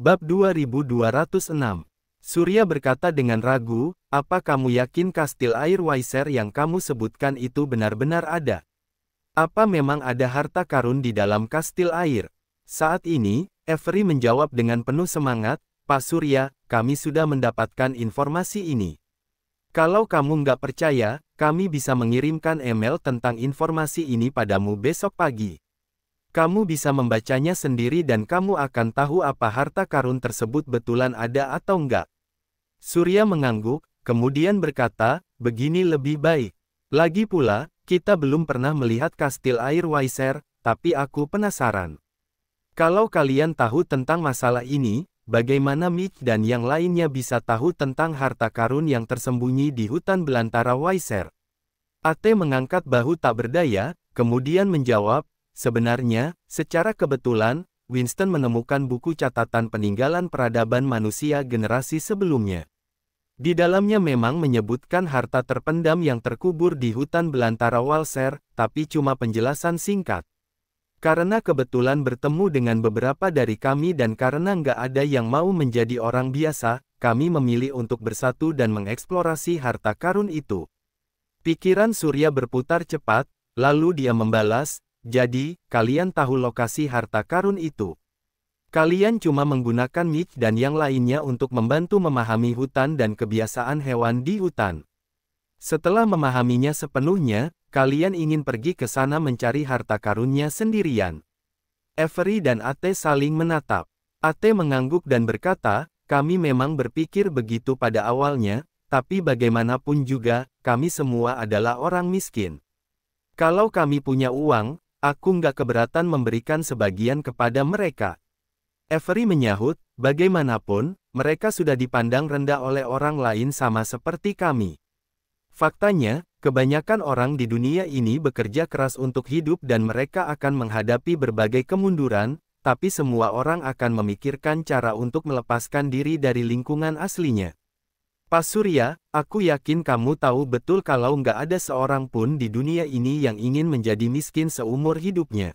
Bab 2206 Surya berkata dengan ragu, apa kamu yakin kastil air Waiser yang kamu sebutkan itu benar-benar ada? Apa memang ada harta karun di dalam kastil air? Saat ini, Every menjawab dengan penuh semangat, Pak Surya, kami sudah mendapatkan informasi ini. Kalau kamu nggak percaya, kami bisa mengirimkan email tentang informasi ini padamu besok pagi. Kamu bisa membacanya sendiri dan kamu akan tahu apa harta karun tersebut betulan ada atau enggak. Surya mengangguk, kemudian berkata, begini lebih baik. Lagi pula, kita belum pernah melihat kastil air Waiser, tapi aku penasaran. Kalau kalian tahu tentang masalah ini, bagaimana Mitch dan yang lainnya bisa tahu tentang harta karun yang tersembunyi di hutan belantara Waiser? Ate mengangkat bahu tak berdaya, kemudian menjawab, Sebenarnya, secara kebetulan, Winston menemukan buku catatan peninggalan peradaban manusia generasi sebelumnya. Di dalamnya memang menyebutkan harta terpendam yang terkubur di hutan belantara Walser, tapi cuma penjelasan singkat. Karena kebetulan bertemu dengan beberapa dari kami dan karena nggak ada yang mau menjadi orang biasa, kami memilih untuk bersatu dan mengeksplorasi harta karun itu. Pikiran Surya berputar cepat, lalu dia membalas, jadi, kalian tahu lokasi harta karun itu. Kalian cuma menggunakan Mitch dan yang lainnya untuk membantu memahami hutan dan kebiasaan hewan di hutan. Setelah memahaminya sepenuhnya, kalian ingin pergi ke sana mencari harta karunnya sendirian. Avery dan Ate saling menatap. Ate mengangguk dan berkata, kami memang berpikir begitu pada awalnya, tapi bagaimanapun juga, kami semua adalah orang miskin. Kalau kami punya uang, Aku nggak keberatan memberikan sebagian kepada mereka. Avery menyahut, bagaimanapun, mereka sudah dipandang rendah oleh orang lain sama seperti kami. Faktanya, kebanyakan orang di dunia ini bekerja keras untuk hidup dan mereka akan menghadapi berbagai kemunduran, tapi semua orang akan memikirkan cara untuk melepaskan diri dari lingkungan aslinya. Pak Surya, aku yakin kamu tahu betul kalau nggak ada seorang pun di dunia ini yang ingin menjadi miskin seumur hidupnya.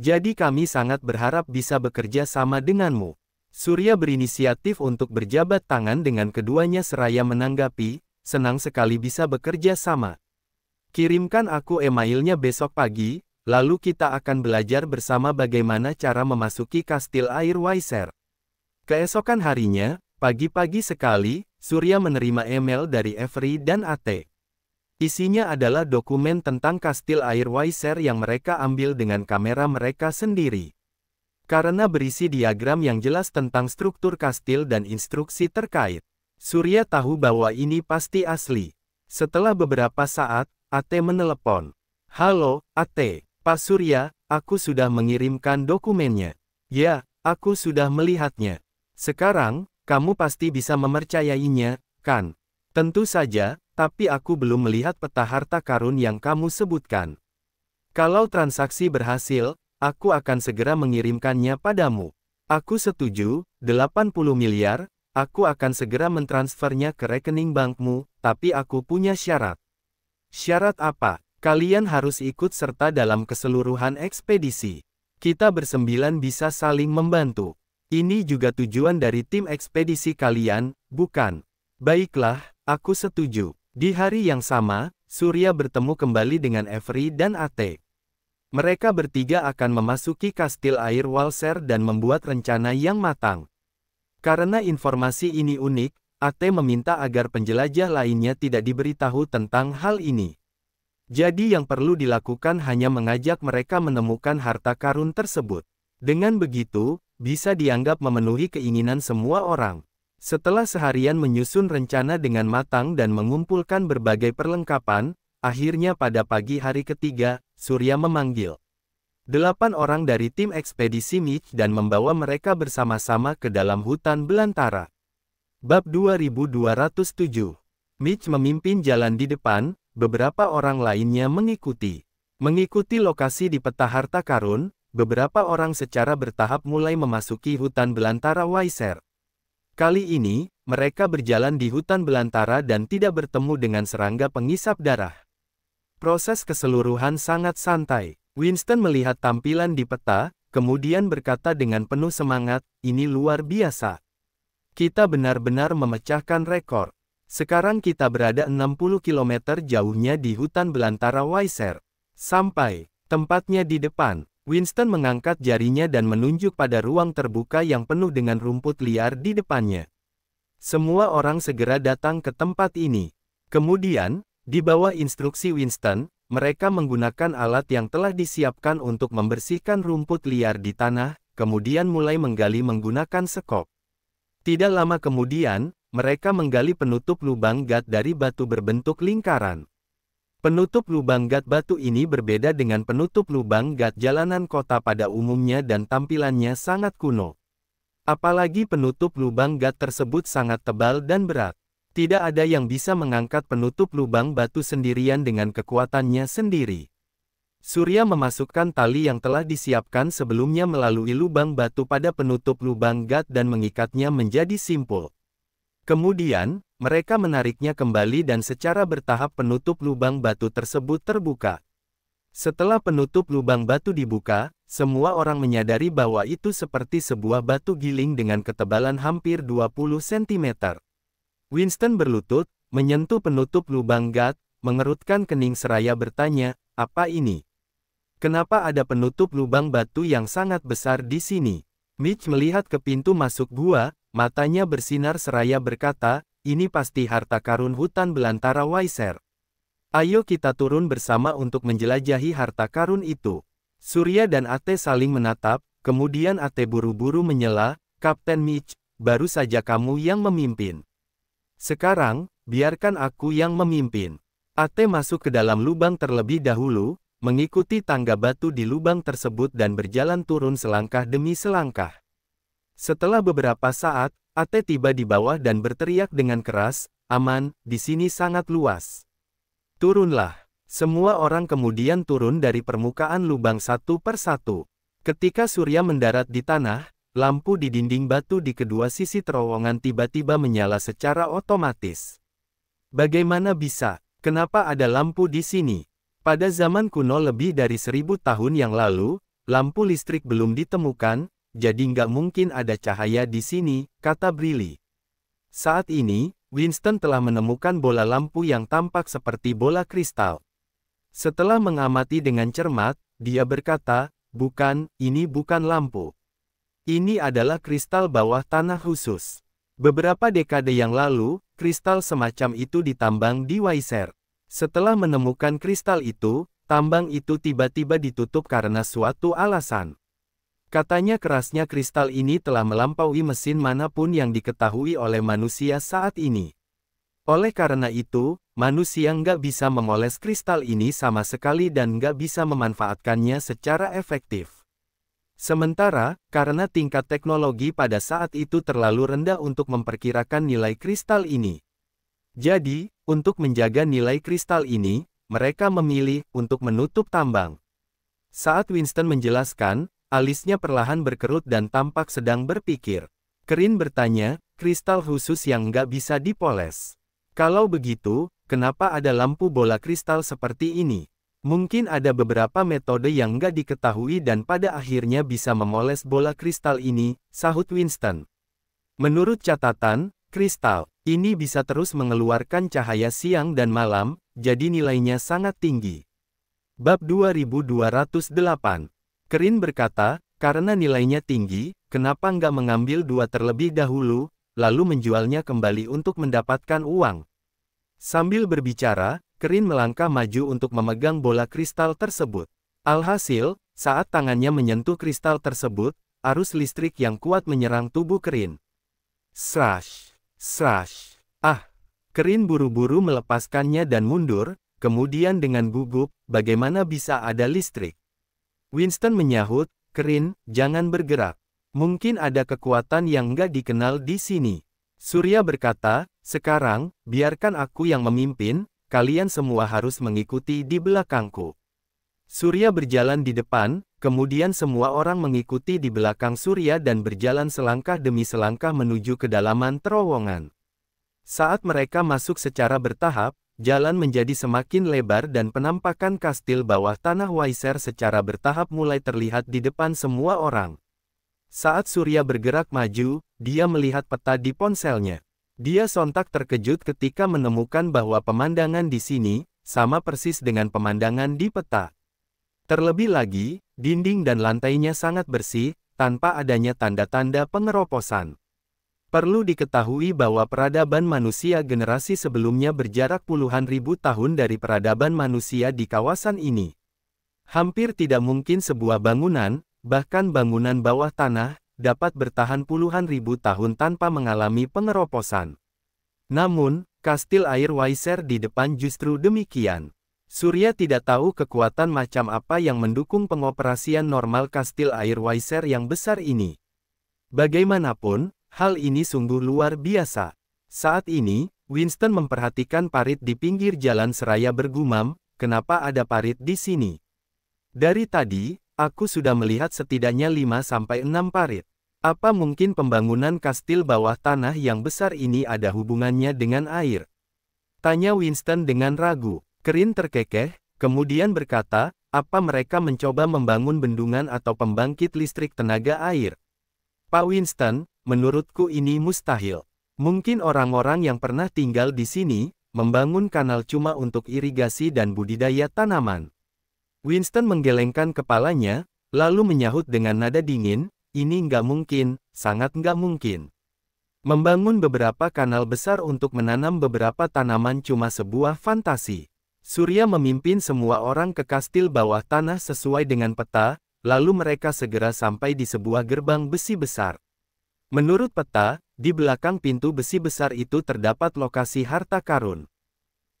Jadi kami sangat berharap bisa bekerja sama denganmu. Surya berinisiatif untuk berjabat tangan dengan keduanya seraya menanggapi, senang sekali bisa bekerja sama. Kirimkan aku emailnya besok pagi, lalu kita akan belajar bersama bagaimana cara memasuki kastil air Waiser. Keesokan harinya, Pagi-pagi sekali, Surya menerima email dari Every dan Ate. Isinya adalah dokumen tentang kastil air Weiser yang mereka ambil dengan kamera mereka sendiri. Karena berisi diagram yang jelas tentang struktur kastil dan instruksi terkait, Surya tahu bahwa ini pasti asli. Setelah beberapa saat, Ate menelepon. Halo, Ate, Pak Surya, aku sudah mengirimkan dokumennya. Ya, aku sudah melihatnya. Sekarang, kamu pasti bisa memercayainya, kan? Tentu saja, tapi aku belum melihat peta harta karun yang kamu sebutkan. Kalau transaksi berhasil, aku akan segera mengirimkannya padamu. Aku setuju, 80 miliar, aku akan segera mentransfernya ke rekening bankmu, tapi aku punya syarat. Syarat apa? Kalian harus ikut serta dalam keseluruhan ekspedisi. Kita bersembilan bisa saling membantu. Ini juga tujuan dari tim ekspedisi kalian, bukan? Baiklah, aku setuju. Di hari yang sama, Surya bertemu kembali dengan Avery dan Ate. Mereka bertiga akan memasuki kastil air Walser dan membuat rencana yang matang. Karena informasi ini unik, Ate meminta agar penjelajah lainnya tidak diberitahu tentang hal ini. Jadi yang perlu dilakukan hanya mengajak mereka menemukan harta karun tersebut. Dengan begitu, bisa dianggap memenuhi keinginan semua orang. Setelah seharian menyusun rencana dengan matang dan mengumpulkan berbagai perlengkapan, akhirnya pada pagi hari ketiga, Surya memanggil. Delapan orang dari tim ekspedisi Mitch dan membawa mereka bersama-sama ke dalam hutan belantara. Bab 2207 Mitch memimpin jalan di depan, beberapa orang lainnya mengikuti. Mengikuti lokasi di peta harta karun, beberapa orang secara bertahap mulai memasuki hutan belantara Waiser. Kali ini, mereka berjalan di hutan belantara dan tidak bertemu dengan serangga pengisap darah. Proses keseluruhan sangat santai. Winston melihat tampilan di peta, kemudian berkata dengan penuh semangat, ini luar biasa. Kita benar-benar memecahkan rekor. Sekarang kita berada 60 km jauhnya di hutan belantara Waiser. Sampai, tempatnya di depan. Winston mengangkat jarinya dan menunjuk pada ruang terbuka yang penuh dengan rumput liar di depannya. Semua orang segera datang ke tempat ini. Kemudian, di bawah instruksi Winston, mereka menggunakan alat yang telah disiapkan untuk membersihkan rumput liar di tanah, kemudian mulai menggali menggunakan sekop. Tidak lama kemudian, mereka menggali penutup lubang gat dari batu berbentuk lingkaran. Penutup lubang gat batu ini berbeda dengan penutup lubang gat jalanan kota pada umumnya dan tampilannya sangat kuno. Apalagi penutup lubang gat tersebut sangat tebal dan berat. Tidak ada yang bisa mengangkat penutup lubang batu sendirian dengan kekuatannya sendiri. Surya memasukkan tali yang telah disiapkan sebelumnya melalui lubang batu pada penutup lubang gat dan mengikatnya menjadi simpul. Kemudian, mereka menariknya kembali dan secara bertahap penutup lubang batu tersebut terbuka. Setelah penutup lubang batu dibuka, semua orang menyadari bahwa itu seperti sebuah batu giling dengan ketebalan hampir 20 cm. Winston berlutut, menyentuh penutup lubang gat, mengerutkan kening seraya bertanya, apa ini? Kenapa ada penutup lubang batu yang sangat besar di sini? Mitch melihat ke pintu masuk gua, Matanya bersinar seraya berkata, ini pasti harta karun hutan belantara Waiser. Ayo kita turun bersama untuk menjelajahi harta karun itu. Surya dan Ate saling menatap, kemudian Ate buru-buru menyela, Kapten Mitch, baru saja kamu yang memimpin. Sekarang, biarkan aku yang memimpin. Ate masuk ke dalam lubang terlebih dahulu, mengikuti tangga batu di lubang tersebut dan berjalan turun selangkah demi selangkah. Setelah beberapa saat, Ate tiba di bawah dan berteriak dengan keras, aman, di sini sangat luas. Turunlah. Semua orang kemudian turun dari permukaan lubang satu per satu. Ketika Surya mendarat di tanah, lampu di dinding batu di kedua sisi terowongan tiba-tiba menyala secara otomatis. Bagaimana bisa? Kenapa ada lampu di sini? Pada zaman kuno lebih dari seribu tahun yang lalu, lampu listrik belum ditemukan, jadi nggak mungkin ada cahaya di sini, kata Brili. Saat ini, Winston telah menemukan bola lampu yang tampak seperti bola kristal. Setelah mengamati dengan cermat, dia berkata, bukan, ini bukan lampu. Ini adalah kristal bawah tanah khusus. Beberapa dekade yang lalu, kristal semacam itu ditambang di Wiser. Setelah menemukan kristal itu, tambang itu tiba-tiba ditutup karena suatu alasan. Katanya kerasnya kristal ini telah melampaui mesin manapun yang diketahui oleh manusia saat ini. Oleh karena itu, manusia nggak bisa memoles kristal ini sama sekali dan nggak bisa memanfaatkannya secara efektif. Sementara, karena tingkat teknologi pada saat itu terlalu rendah untuk memperkirakan nilai kristal ini. Jadi, untuk menjaga nilai kristal ini, mereka memilih untuk menutup tambang. Saat Winston menjelaskan, Alisnya perlahan berkerut dan tampak sedang berpikir. Kerin bertanya, kristal khusus yang nggak bisa dipoles. Kalau begitu, kenapa ada lampu bola kristal seperti ini? Mungkin ada beberapa metode yang nggak diketahui dan pada akhirnya bisa memoles bola kristal ini, sahut Winston. Menurut catatan, kristal ini bisa terus mengeluarkan cahaya siang dan malam, jadi nilainya sangat tinggi. Bab 2208 Kerin berkata, karena nilainya tinggi, kenapa nggak mengambil dua terlebih dahulu, lalu menjualnya kembali untuk mendapatkan uang. Sambil berbicara, Kerin melangkah maju untuk memegang bola kristal tersebut. Alhasil, saat tangannya menyentuh kristal tersebut, arus listrik yang kuat menyerang tubuh Kerin. Srash! Srash! Ah! Kerin buru-buru melepaskannya dan mundur, kemudian dengan gugup, bagaimana bisa ada listrik? Winston menyahut, Kerin, jangan bergerak. Mungkin ada kekuatan yang nggak dikenal di sini. Surya berkata, sekarang, biarkan aku yang memimpin, kalian semua harus mengikuti di belakangku. Surya berjalan di depan, kemudian semua orang mengikuti di belakang Surya dan berjalan selangkah demi selangkah menuju kedalaman terowongan. Saat mereka masuk secara bertahap, Jalan menjadi semakin lebar dan penampakan kastil bawah tanah Waiser secara bertahap mulai terlihat di depan semua orang. Saat Surya bergerak maju, dia melihat peta di ponselnya. Dia sontak terkejut ketika menemukan bahwa pemandangan di sini, sama persis dengan pemandangan di peta. Terlebih lagi, dinding dan lantainya sangat bersih, tanpa adanya tanda-tanda pengeroposan. Perlu diketahui bahwa peradaban manusia generasi sebelumnya berjarak puluhan ribu tahun dari peradaban manusia di kawasan ini. Hampir tidak mungkin sebuah bangunan, bahkan bangunan bawah tanah, dapat bertahan puluhan ribu tahun tanpa mengalami pengeroposan. Namun, kastil air Waiser di depan justru demikian. Surya tidak tahu kekuatan macam apa yang mendukung pengoperasian normal kastil air Waiser yang besar ini. Bagaimanapun, Hal ini sungguh luar biasa. Saat ini, Winston memperhatikan parit di pinggir jalan seraya bergumam, kenapa ada parit di sini? Dari tadi, aku sudah melihat setidaknya 5-6 parit. Apa mungkin pembangunan kastil bawah tanah yang besar ini ada hubungannya dengan air? Tanya Winston dengan ragu. Kerin terkekeh, kemudian berkata, apa mereka mencoba membangun bendungan atau pembangkit listrik tenaga air? Pak Winston, Menurutku ini mustahil. Mungkin orang-orang yang pernah tinggal di sini, membangun kanal cuma untuk irigasi dan budidaya tanaman. Winston menggelengkan kepalanya, lalu menyahut dengan nada dingin, ini nggak mungkin, sangat nggak mungkin. Membangun beberapa kanal besar untuk menanam beberapa tanaman cuma sebuah fantasi. Surya memimpin semua orang ke kastil bawah tanah sesuai dengan peta, lalu mereka segera sampai di sebuah gerbang besi besar. Menurut peta, di belakang pintu besi besar itu terdapat lokasi harta karun.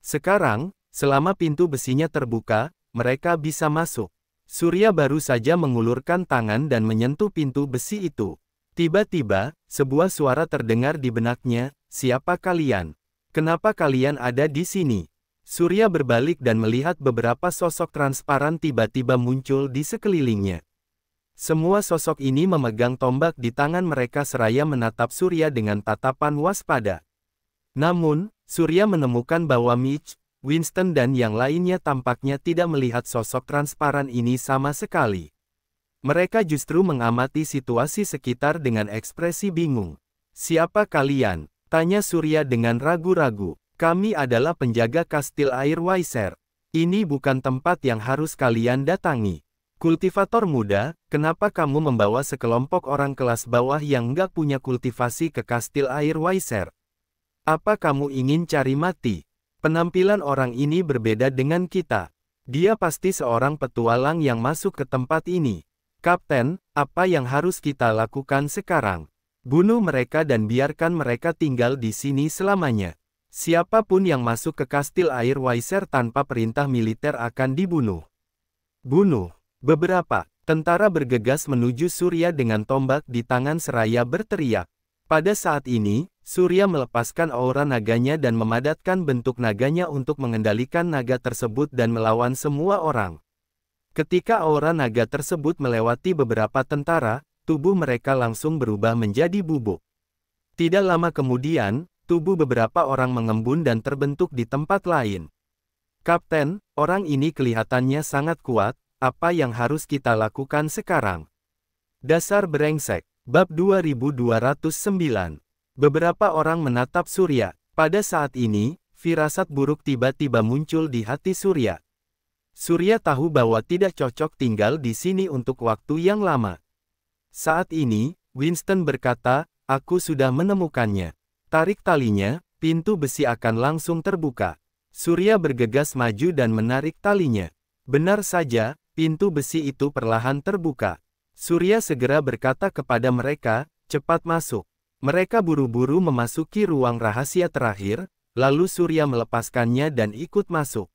Sekarang, selama pintu besinya terbuka, mereka bisa masuk. Surya baru saja mengulurkan tangan dan menyentuh pintu besi itu. Tiba-tiba, sebuah suara terdengar di benaknya, siapa kalian? Kenapa kalian ada di sini? Surya berbalik dan melihat beberapa sosok transparan tiba-tiba muncul di sekelilingnya. Semua sosok ini memegang tombak di tangan mereka seraya menatap Surya dengan tatapan waspada. Namun, Surya menemukan bahwa Mitch, Winston dan yang lainnya tampaknya tidak melihat sosok transparan ini sama sekali. Mereka justru mengamati situasi sekitar dengan ekspresi bingung. Siapa kalian? Tanya Surya dengan ragu-ragu. Kami adalah penjaga kastil air Waiser. Ini bukan tempat yang harus kalian datangi. Kultivator muda, kenapa kamu membawa sekelompok orang kelas bawah yang nggak punya kultivasi ke kastil air Waiser? Apa kamu ingin cari mati? Penampilan orang ini berbeda dengan kita. Dia pasti seorang petualang yang masuk ke tempat ini. Kapten, apa yang harus kita lakukan sekarang? Bunuh mereka dan biarkan mereka tinggal di sini selamanya. Siapapun yang masuk ke kastil air Waiser tanpa perintah militer akan dibunuh. Bunuh. Beberapa tentara bergegas menuju Surya dengan tombak di tangan seraya berteriak. Pada saat ini, Surya melepaskan aura naganya dan memadatkan bentuk naganya untuk mengendalikan naga tersebut dan melawan semua orang. Ketika aura naga tersebut melewati beberapa tentara, tubuh mereka langsung berubah menjadi bubuk. Tidak lama kemudian, tubuh beberapa orang mengembun dan terbentuk di tempat lain. Kapten, orang ini kelihatannya sangat kuat, apa yang harus kita lakukan sekarang? Dasar brengsek, Bab 2209 Beberapa orang menatap Surya. Pada saat ini, firasat buruk tiba-tiba muncul di hati Surya. Surya tahu bahwa tidak cocok tinggal di sini untuk waktu yang lama. Saat ini, Winston berkata, aku sudah menemukannya. Tarik talinya, pintu besi akan langsung terbuka. Surya bergegas maju dan menarik talinya. Benar saja, Pintu besi itu perlahan terbuka. Surya segera berkata kepada mereka, cepat masuk. Mereka buru-buru memasuki ruang rahasia terakhir, lalu Surya melepaskannya dan ikut masuk.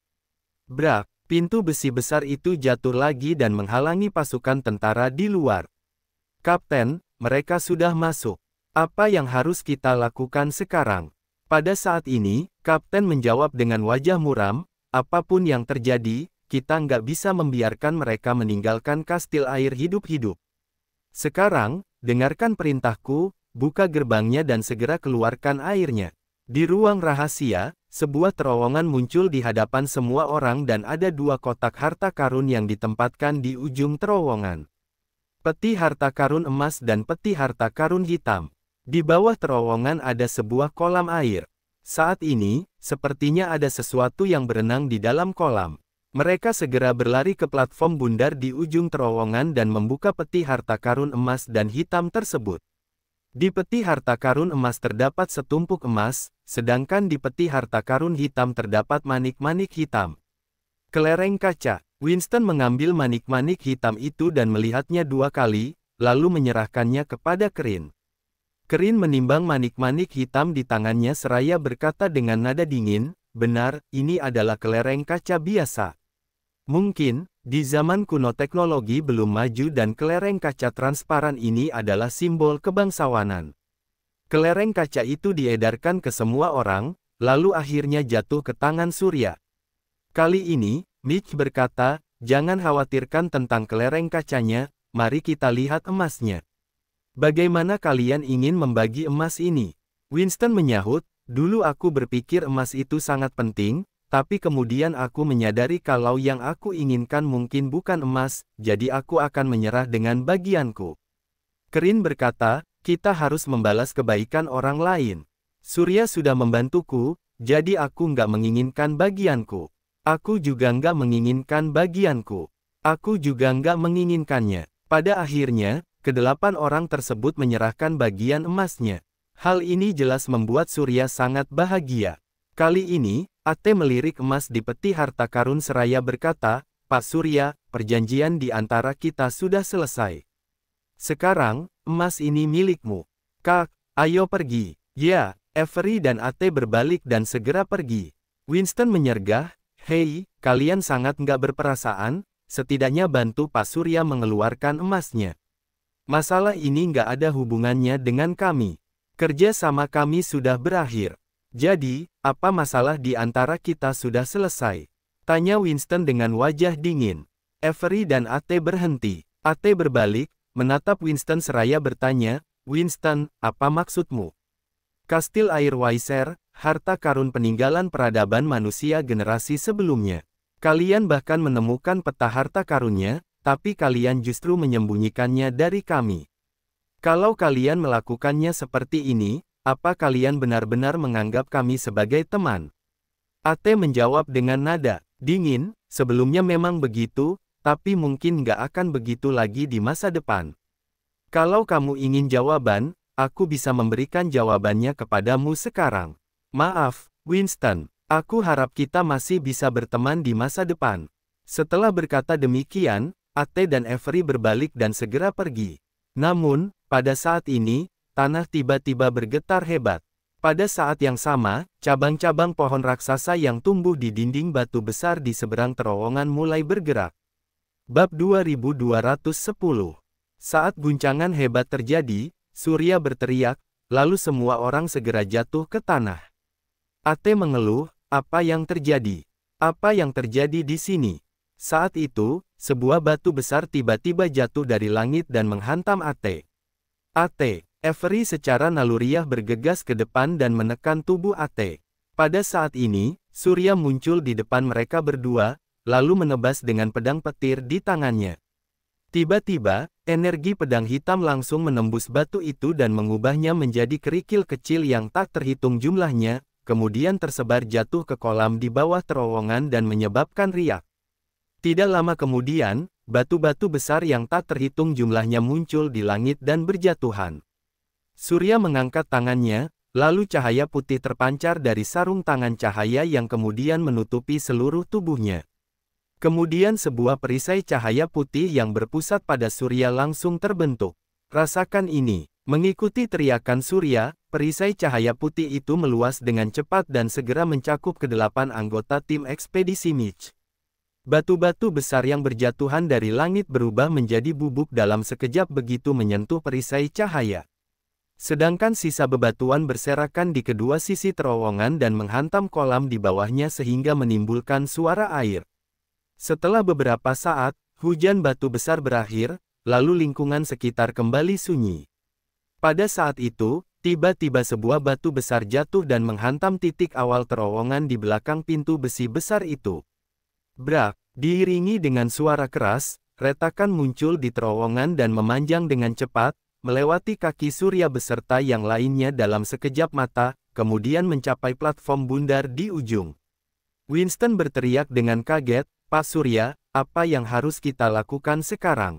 Brak, pintu besi besar itu jatuh lagi dan menghalangi pasukan tentara di luar. Kapten, mereka sudah masuk. Apa yang harus kita lakukan sekarang? Pada saat ini, Kapten menjawab dengan wajah muram, apapun yang terjadi, kita nggak bisa membiarkan mereka meninggalkan kastil air hidup-hidup. Sekarang, dengarkan perintahku, buka gerbangnya dan segera keluarkan airnya. Di ruang rahasia, sebuah terowongan muncul di hadapan semua orang dan ada dua kotak harta karun yang ditempatkan di ujung terowongan. Peti harta karun emas dan peti harta karun hitam. Di bawah terowongan ada sebuah kolam air. Saat ini, sepertinya ada sesuatu yang berenang di dalam kolam. Mereka segera berlari ke platform bundar di ujung terowongan dan membuka peti harta karun emas dan hitam tersebut. Di peti harta karun emas terdapat setumpuk emas, sedangkan di peti harta karun hitam terdapat manik-manik hitam. Kelereng kaca, Winston mengambil manik-manik hitam itu dan melihatnya dua kali, lalu menyerahkannya kepada Kerin. Kerin menimbang manik-manik hitam di tangannya seraya berkata dengan nada dingin, benar, ini adalah kelereng kaca biasa. Mungkin, di zaman kuno teknologi belum maju dan kelereng kaca transparan ini adalah simbol kebangsawanan. Kelereng kaca itu diedarkan ke semua orang, lalu akhirnya jatuh ke tangan Surya. Kali ini, Mitch berkata, jangan khawatirkan tentang kelereng kacanya, mari kita lihat emasnya. Bagaimana kalian ingin membagi emas ini? Winston menyahut, dulu aku berpikir emas itu sangat penting, tapi kemudian aku menyadari kalau yang aku inginkan mungkin bukan emas, jadi aku akan menyerah dengan bagianku. Kerin berkata, kita harus membalas kebaikan orang lain. Surya sudah membantuku, jadi aku nggak menginginkan bagianku. Aku juga nggak menginginkan bagianku. Aku juga nggak menginginkannya. Pada akhirnya, kedelapan orang tersebut menyerahkan bagian emasnya. Hal ini jelas membuat Surya sangat bahagia. Kali ini, Ate melirik emas di peti harta karun seraya berkata, Pak Surya, perjanjian di antara kita sudah selesai. Sekarang, emas ini milikmu. Kak, ayo pergi. Ya, Avery dan Ate berbalik dan segera pergi. Winston menyergah, Hei, kalian sangat nggak berperasaan, setidaknya bantu Pak Surya mengeluarkan emasnya. Masalah ini nggak ada hubungannya dengan kami. Kerja sama kami sudah berakhir. Jadi, apa masalah di antara kita sudah selesai? Tanya Winston dengan wajah dingin. Avery dan Ate berhenti. Ate berbalik, menatap Winston seraya bertanya, Winston, apa maksudmu? Kastil air Waiser, harta karun peninggalan peradaban manusia generasi sebelumnya. Kalian bahkan menemukan peta harta karunnya, tapi kalian justru menyembunyikannya dari kami. Kalau kalian melakukannya seperti ini, apa kalian benar-benar menganggap kami sebagai teman? Ate menjawab dengan nada, dingin, sebelumnya memang begitu, tapi mungkin nggak akan begitu lagi di masa depan. Kalau kamu ingin jawaban, aku bisa memberikan jawabannya kepadamu sekarang. Maaf, Winston, aku harap kita masih bisa berteman di masa depan. Setelah berkata demikian, Ate dan Avery berbalik dan segera pergi. Namun, pada saat ini, tanah tiba-tiba bergetar hebat. Pada saat yang sama, cabang-cabang pohon raksasa yang tumbuh di dinding batu besar di seberang terowongan mulai bergerak. Bab 2210 Saat guncangan hebat terjadi, Surya berteriak, lalu semua orang segera jatuh ke tanah. Ate mengeluh, apa yang terjadi? Apa yang terjadi di sini? Saat itu, sebuah batu besar tiba-tiba jatuh dari langit dan menghantam Ate. Ate, Avery secara naluriah bergegas ke depan dan menekan tubuh Ate. Pada saat ini, Surya muncul di depan mereka berdua, lalu menebas dengan pedang petir di tangannya. Tiba-tiba, energi pedang hitam langsung menembus batu itu dan mengubahnya menjadi kerikil kecil yang tak terhitung jumlahnya, kemudian tersebar jatuh ke kolam di bawah terowongan dan menyebabkan riak. Tidak lama kemudian, batu-batu besar yang tak terhitung jumlahnya muncul di langit dan berjatuhan. Surya mengangkat tangannya, lalu cahaya putih terpancar dari sarung tangan cahaya yang kemudian menutupi seluruh tubuhnya. Kemudian sebuah perisai cahaya putih yang berpusat pada Surya langsung terbentuk. Rasakan ini, mengikuti teriakan Surya, perisai cahaya putih itu meluas dengan cepat dan segera mencakup kedelapan anggota tim ekspedisi Mitch. Batu-batu besar yang berjatuhan dari langit berubah menjadi bubuk dalam sekejap begitu menyentuh perisai cahaya. Sedangkan sisa bebatuan berserakan di kedua sisi terowongan dan menghantam kolam di bawahnya sehingga menimbulkan suara air. Setelah beberapa saat, hujan batu besar berakhir, lalu lingkungan sekitar kembali sunyi. Pada saat itu, tiba-tiba sebuah batu besar jatuh dan menghantam titik awal terowongan di belakang pintu besi besar itu. Brak, diiringi dengan suara keras, retakan muncul di terowongan dan memanjang dengan cepat, melewati kaki surya beserta yang lainnya dalam sekejap mata, kemudian mencapai platform bundar di ujung. Winston berteriak dengan kaget, Pak Surya, apa yang harus kita lakukan sekarang?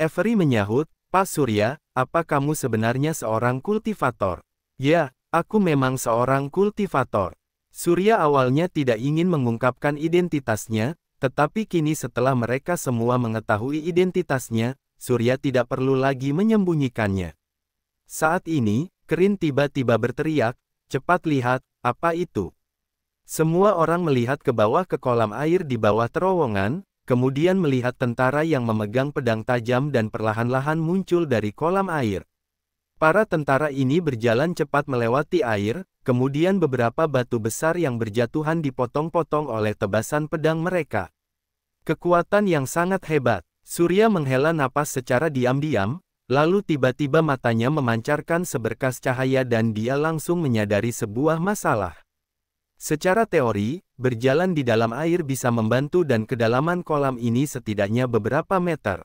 Avery menyahut, Pak Surya, apa kamu sebenarnya seorang kultivator? Ya, aku memang seorang kultivator. Surya awalnya tidak ingin mengungkapkan identitasnya, tetapi kini setelah mereka semua mengetahui identitasnya, Surya tidak perlu lagi menyembunyikannya. Saat ini, Kerin tiba-tiba berteriak, cepat lihat, apa itu? Semua orang melihat ke bawah ke kolam air di bawah terowongan, kemudian melihat tentara yang memegang pedang tajam dan perlahan-lahan muncul dari kolam air. Para tentara ini berjalan cepat melewati air, kemudian beberapa batu besar yang berjatuhan dipotong-potong oleh tebasan pedang mereka. Kekuatan yang sangat hebat. Surya menghela napas secara diam-diam, lalu tiba-tiba matanya memancarkan seberkas cahaya dan dia langsung menyadari sebuah masalah. Secara teori, berjalan di dalam air bisa membantu dan kedalaman kolam ini setidaknya beberapa meter.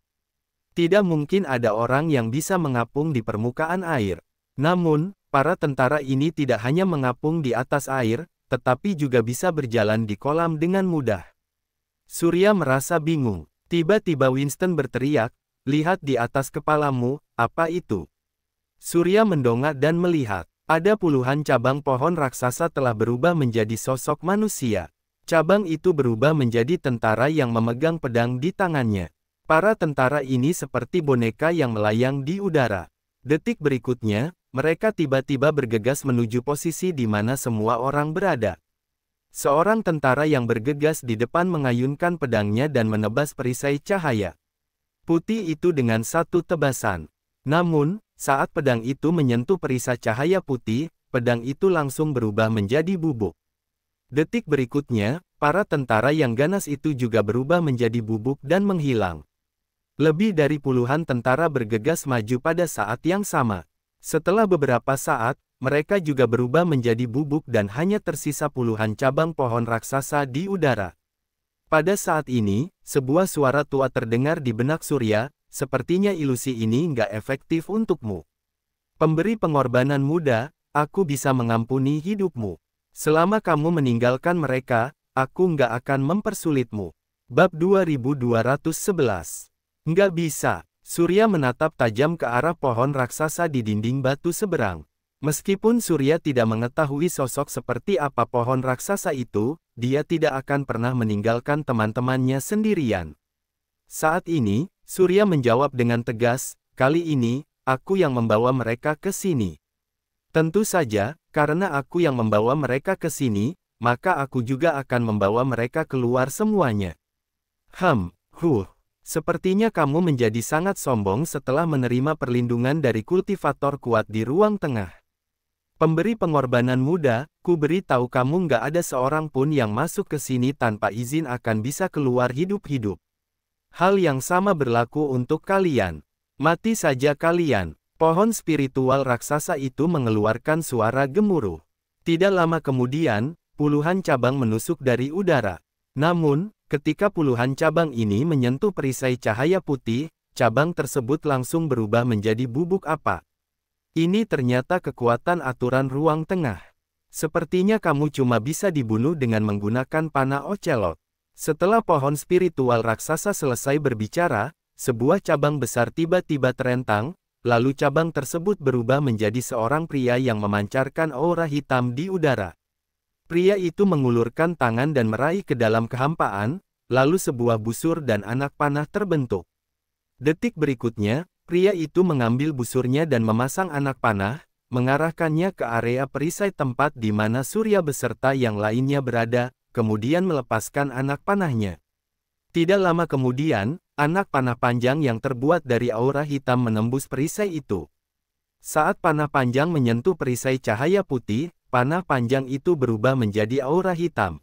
Tidak mungkin ada orang yang bisa mengapung di permukaan air. Namun, para tentara ini tidak hanya mengapung di atas air, tetapi juga bisa berjalan di kolam dengan mudah. Surya merasa bingung. Tiba-tiba Winston berteriak, lihat di atas kepalamu, apa itu? Surya mendongak dan melihat, ada puluhan cabang pohon raksasa telah berubah menjadi sosok manusia. Cabang itu berubah menjadi tentara yang memegang pedang di tangannya. Para tentara ini seperti boneka yang melayang di udara. Detik berikutnya, mereka tiba-tiba bergegas menuju posisi di mana semua orang berada. Seorang tentara yang bergegas di depan mengayunkan pedangnya dan menebas perisai cahaya. Putih itu dengan satu tebasan. Namun, saat pedang itu menyentuh perisai cahaya putih, pedang itu langsung berubah menjadi bubuk. Detik berikutnya, para tentara yang ganas itu juga berubah menjadi bubuk dan menghilang. Lebih dari puluhan tentara bergegas maju pada saat yang sama. Setelah beberapa saat, mereka juga berubah menjadi bubuk dan hanya tersisa puluhan cabang pohon raksasa di udara. Pada saat ini, sebuah suara tua terdengar di benak Surya, sepertinya ilusi ini nggak efektif untukmu. Pemberi pengorbanan muda, aku bisa mengampuni hidupmu. Selama kamu meninggalkan mereka, aku nggak akan mempersulitmu. Bab 2211 Nggak bisa. Surya menatap tajam ke arah pohon raksasa di dinding batu seberang. Meskipun Surya tidak mengetahui sosok seperti apa pohon raksasa itu, dia tidak akan pernah meninggalkan teman-temannya sendirian. Saat ini, Surya menjawab dengan tegas, kali ini, aku yang membawa mereka ke sini. Tentu saja, karena aku yang membawa mereka ke sini, maka aku juga akan membawa mereka keluar semuanya. Hem, huh, sepertinya kamu menjadi sangat sombong setelah menerima perlindungan dari kultivator kuat di ruang tengah. Pemberi pengorbanan muda, ku beri tahu kamu nggak ada seorang pun yang masuk ke sini tanpa izin akan bisa keluar hidup-hidup. Hal yang sama berlaku untuk kalian. Mati saja kalian. Pohon spiritual raksasa itu mengeluarkan suara gemuruh. Tidak lama kemudian, puluhan cabang menusuk dari udara. Namun, ketika puluhan cabang ini menyentuh perisai cahaya putih, cabang tersebut langsung berubah menjadi bubuk apa. Ini ternyata kekuatan aturan ruang tengah. Sepertinya kamu cuma bisa dibunuh dengan menggunakan panah Ocelot. Setelah pohon spiritual raksasa selesai berbicara, sebuah cabang besar tiba-tiba terentang, lalu cabang tersebut berubah menjadi seorang pria yang memancarkan aura hitam di udara. Pria itu mengulurkan tangan dan meraih ke dalam kehampaan, lalu sebuah busur dan anak panah terbentuk. Detik berikutnya, Pria itu mengambil busurnya dan memasang anak panah, mengarahkannya ke area perisai tempat di mana Surya beserta yang lainnya berada, kemudian melepaskan anak panahnya. Tidak lama kemudian, anak panah panjang yang terbuat dari aura hitam menembus perisai itu. Saat panah panjang menyentuh perisai cahaya putih, panah panjang itu berubah menjadi aura hitam.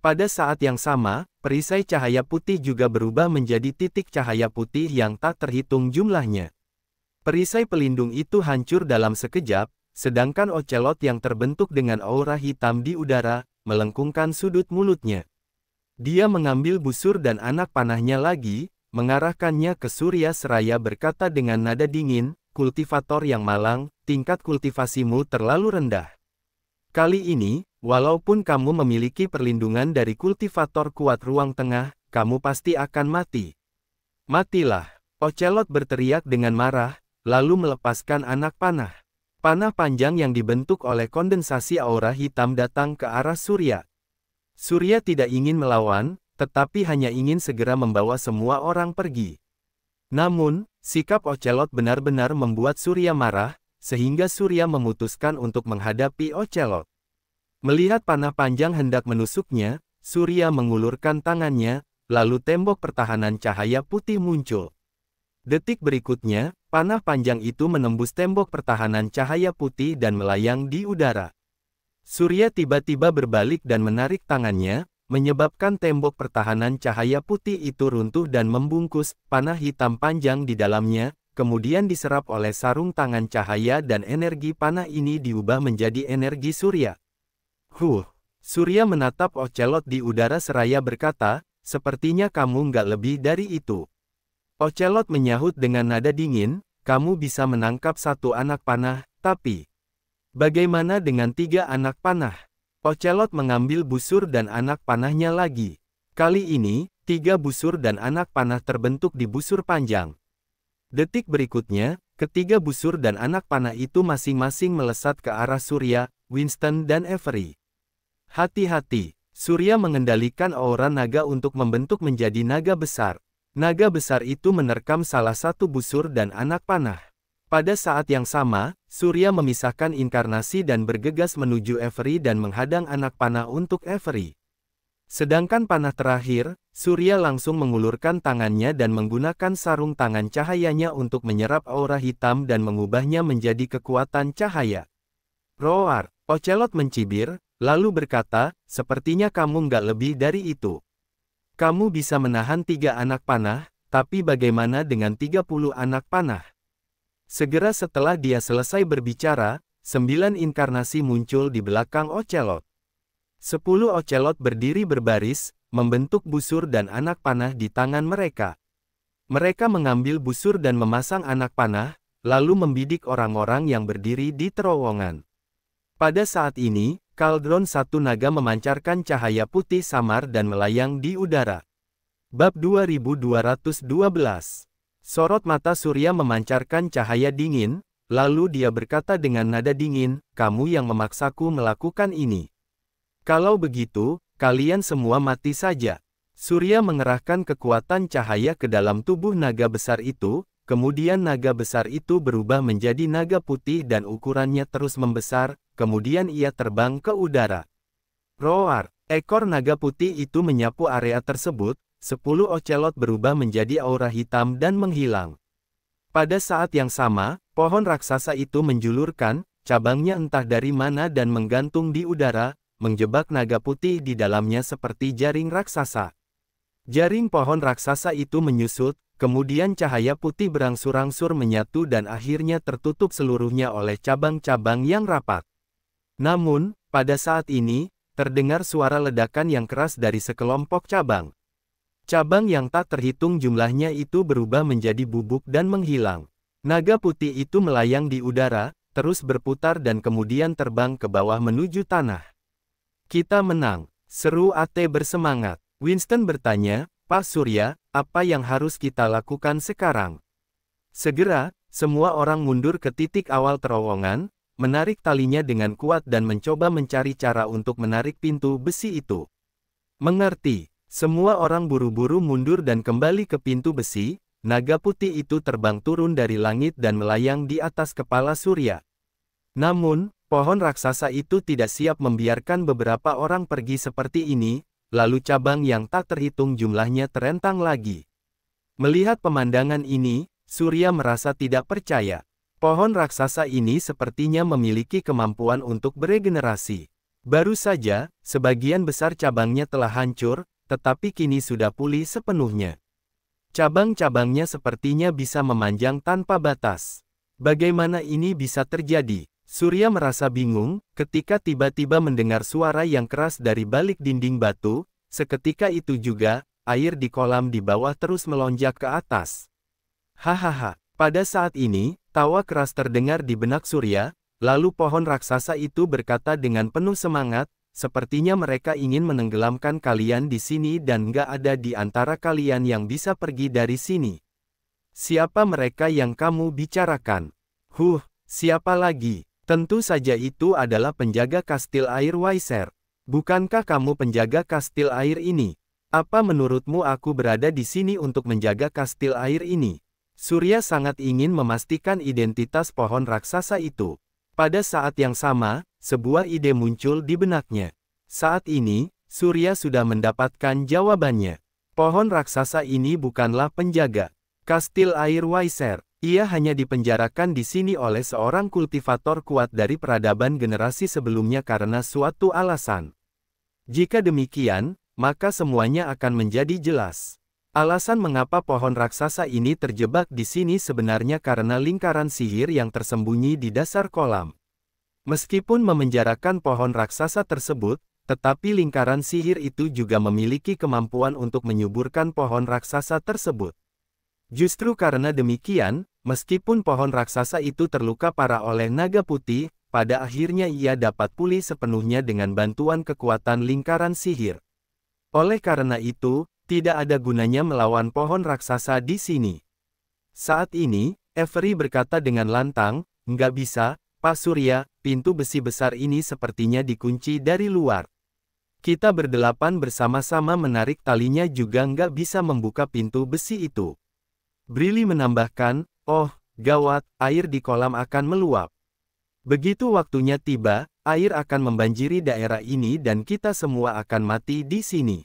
Pada saat yang sama, perisai cahaya putih juga berubah menjadi titik cahaya putih yang tak terhitung jumlahnya. Perisai pelindung itu hancur dalam sekejap, sedangkan Ocelot yang terbentuk dengan aura hitam di udara, melengkungkan sudut mulutnya. Dia mengambil busur dan anak panahnya lagi, mengarahkannya ke Surya Seraya berkata dengan nada dingin, kultivator yang malang, tingkat kultivasimu terlalu rendah. Kali ini, walaupun kamu memiliki perlindungan dari kultivator kuat ruang tengah, kamu pasti akan mati. Matilah, Ocelot berteriak dengan marah, lalu melepaskan anak panah. Panah panjang yang dibentuk oleh kondensasi aura hitam datang ke arah Surya. Surya tidak ingin melawan, tetapi hanya ingin segera membawa semua orang pergi. Namun, sikap Ocelot benar-benar membuat Surya marah, sehingga Surya memutuskan untuk menghadapi Ocelot. Melihat panah panjang hendak menusuknya, Surya mengulurkan tangannya, lalu tembok pertahanan cahaya putih muncul. Detik berikutnya, panah panjang itu menembus tembok pertahanan cahaya putih dan melayang di udara. Surya tiba-tiba berbalik dan menarik tangannya, menyebabkan tembok pertahanan cahaya putih itu runtuh dan membungkus panah hitam panjang di dalamnya, kemudian diserap oleh sarung tangan cahaya dan energi panah ini diubah menjadi energi surya. Huh, Surya menatap Ocelot di udara seraya berkata, sepertinya kamu nggak lebih dari itu. Ocelot menyahut dengan nada dingin, kamu bisa menangkap satu anak panah, tapi... Bagaimana dengan tiga anak panah? Ocelot mengambil busur dan anak panahnya lagi. Kali ini, tiga busur dan anak panah terbentuk di busur panjang. Detik berikutnya, ketiga busur dan anak panah itu masing-masing melesat ke arah Surya, Winston dan Avery. Hati-hati, Surya mengendalikan aura naga untuk membentuk menjadi naga besar. Naga besar itu menerkam salah satu busur dan anak panah. Pada saat yang sama, Surya memisahkan inkarnasi dan bergegas menuju Avery dan menghadang anak panah untuk Avery. Sedangkan panah terakhir, Surya langsung mengulurkan tangannya dan menggunakan sarung tangan cahayanya untuk menyerap aura hitam dan mengubahnya menjadi kekuatan cahaya. Roar, Ocelot mencibir, lalu berkata, sepertinya kamu nggak lebih dari itu. Kamu bisa menahan tiga anak panah, tapi bagaimana dengan 30 anak panah? Segera setelah dia selesai berbicara, sembilan inkarnasi muncul di belakang Ocelot. Sepuluh Ocelot berdiri berbaris, membentuk busur dan anak panah di tangan mereka. Mereka mengambil busur dan memasang anak panah, lalu membidik orang-orang yang berdiri di terowongan. Pada saat ini, kaldron satu naga memancarkan cahaya putih samar dan melayang di udara. Bab 2212 Sorot mata Surya memancarkan cahaya dingin, lalu dia berkata dengan nada dingin, kamu yang memaksaku melakukan ini. Kalau begitu, kalian semua mati saja. Surya mengerahkan kekuatan cahaya ke dalam tubuh naga besar itu, kemudian naga besar itu berubah menjadi naga putih dan ukurannya terus membesar, kemudian ia terbang ke udara. Roar, ekor naga putih itu menyapu area tersebut, Sepuluh ocelot berubah menjadi aura hitam dan menghilang. Pada saat yang sama, pohon raksasa itu menjulurkan cabangnya entah dari mana dan menggantung di udara, menjebak naga putih di dalamnya seperti jaring raksasa. Jaring pohon raksasa itu menyusut, kemudian cahaya putih berangsur-angsur menyatu dan akhirnya tertutup seluruhnya oleh cabang-cabang yang rapat. Namun, pada saat ini, terdengar suara ledakan yang keras dari sekelompok cabang. Cabang yang tak terhitung jumlahnya itu berubah menjadi bubuk dan menghilang. Naga putih itu melayang di udara, terus berputar dan kemudian terbang ke bawah menuju tanah. Kita menang, seru AT bersemangat. Winston bertanya, Pak Surya, apa yang harus kita lakukan sekarang? Segera, semua orang mundur ke titik awal terowongan, menarik talinya dengan kuat dan mencoba mencari cara untuk menarik pintu besi itu. Mengerti, semua orang buru-buru mundur dan kembali ke pintu besi, naga putih itu terbang turun dari langit dan melayang di atas kepala Surya. Namun, Pohon raksasa itu tidak siap membiarkan beberapa orang pergi seperti ini, lalu cabang yang tak terhitung jumlahnya terentang lagi. Melihat pemandangan ini, Surya merasa tidak percaya. Pohon raksasa ini sepertinya memiliki kemampuan untuk beregenerasi. Baru saja, sebagian besar cabangnya telah hancur, tetapi kini sudah pulih sepenuhnya. Cabang-cabangnya sepertinya bisa memanjang tanpa batas. Bagaimana ini bisa terjadi? Surya merasa bingung, ketika tiba-tiba mendengar suara yang keras dari balik dinding batu, seketika itu juga, air di kolam di bawah terus melonjak ke atas. Hahaha, pada saat ini, tawa keras terdengar di benak Surya, lalu pohon raksasa itu berkata dengan penuh semangat, sepertinya mereka ingin menenggelamkan kalian di sini dan gak ada di antara kalian yang bisa pergi dari sini. Siapa mereka yang kamu bicarakan? Huh, siapa lagi? Tentu saja itu adalah penjaga kastil air Waiser. Bukankah kamu penjaga kastil air ini? Apa menurutmu aku berada di sini untuk menjaga kastil air ini? Surya sangat ingin memastikan identitas pohon raksasa itu. Pada saat yang sama, sebuah ide muncul di benaknya. Saat ini, Surya sudah mendapatkan jawabannya. Pohon raksasa ini bukanlah penjaga. Kastil air Waiser. Ia hanya dipenjarakan di sini oleh seorang kultivator kuat dari peradaban generasi sebelumnya karena suatu alasan. Jika demikian, maka semuanya akan menjadi jelas. Alasan mengapa pohon raksasa ini terjebak di sini sebenarnya karena lingkaran sihir yang tersembunyi di dasar kolam. Meskipun memenjarakan pohon raksasa tersebut, tetapi lingkaran sihir itu juga memiliki kemampuan untuk menyuburkan pohon raksasa tersebut. Justru karena demikian, meskipun pohon raksasa itu terluka parah oleh naga putih, pada akhirnya ia dapat pulih sepenuhnya dengan bantuan kekuatan lingkaran sihir. Oleh karena itu, tidak ada gunanya melawan pohon raksasa di sini. Saat ini, Avery berkata dengan lantang, nggak bisa, Pak Surya, pintu besi besar ini sepertinya dikunci dari luar. Kita berdelapan bersama-sama menarik talinya juga nggak bisa membuka pintu besi itu. Brili menambahkan, oh, gawat, air di kolam akan meluap. Begitu waktunya tiba, air akan membanjiri daerah ini dan kita semua akan mati di sini.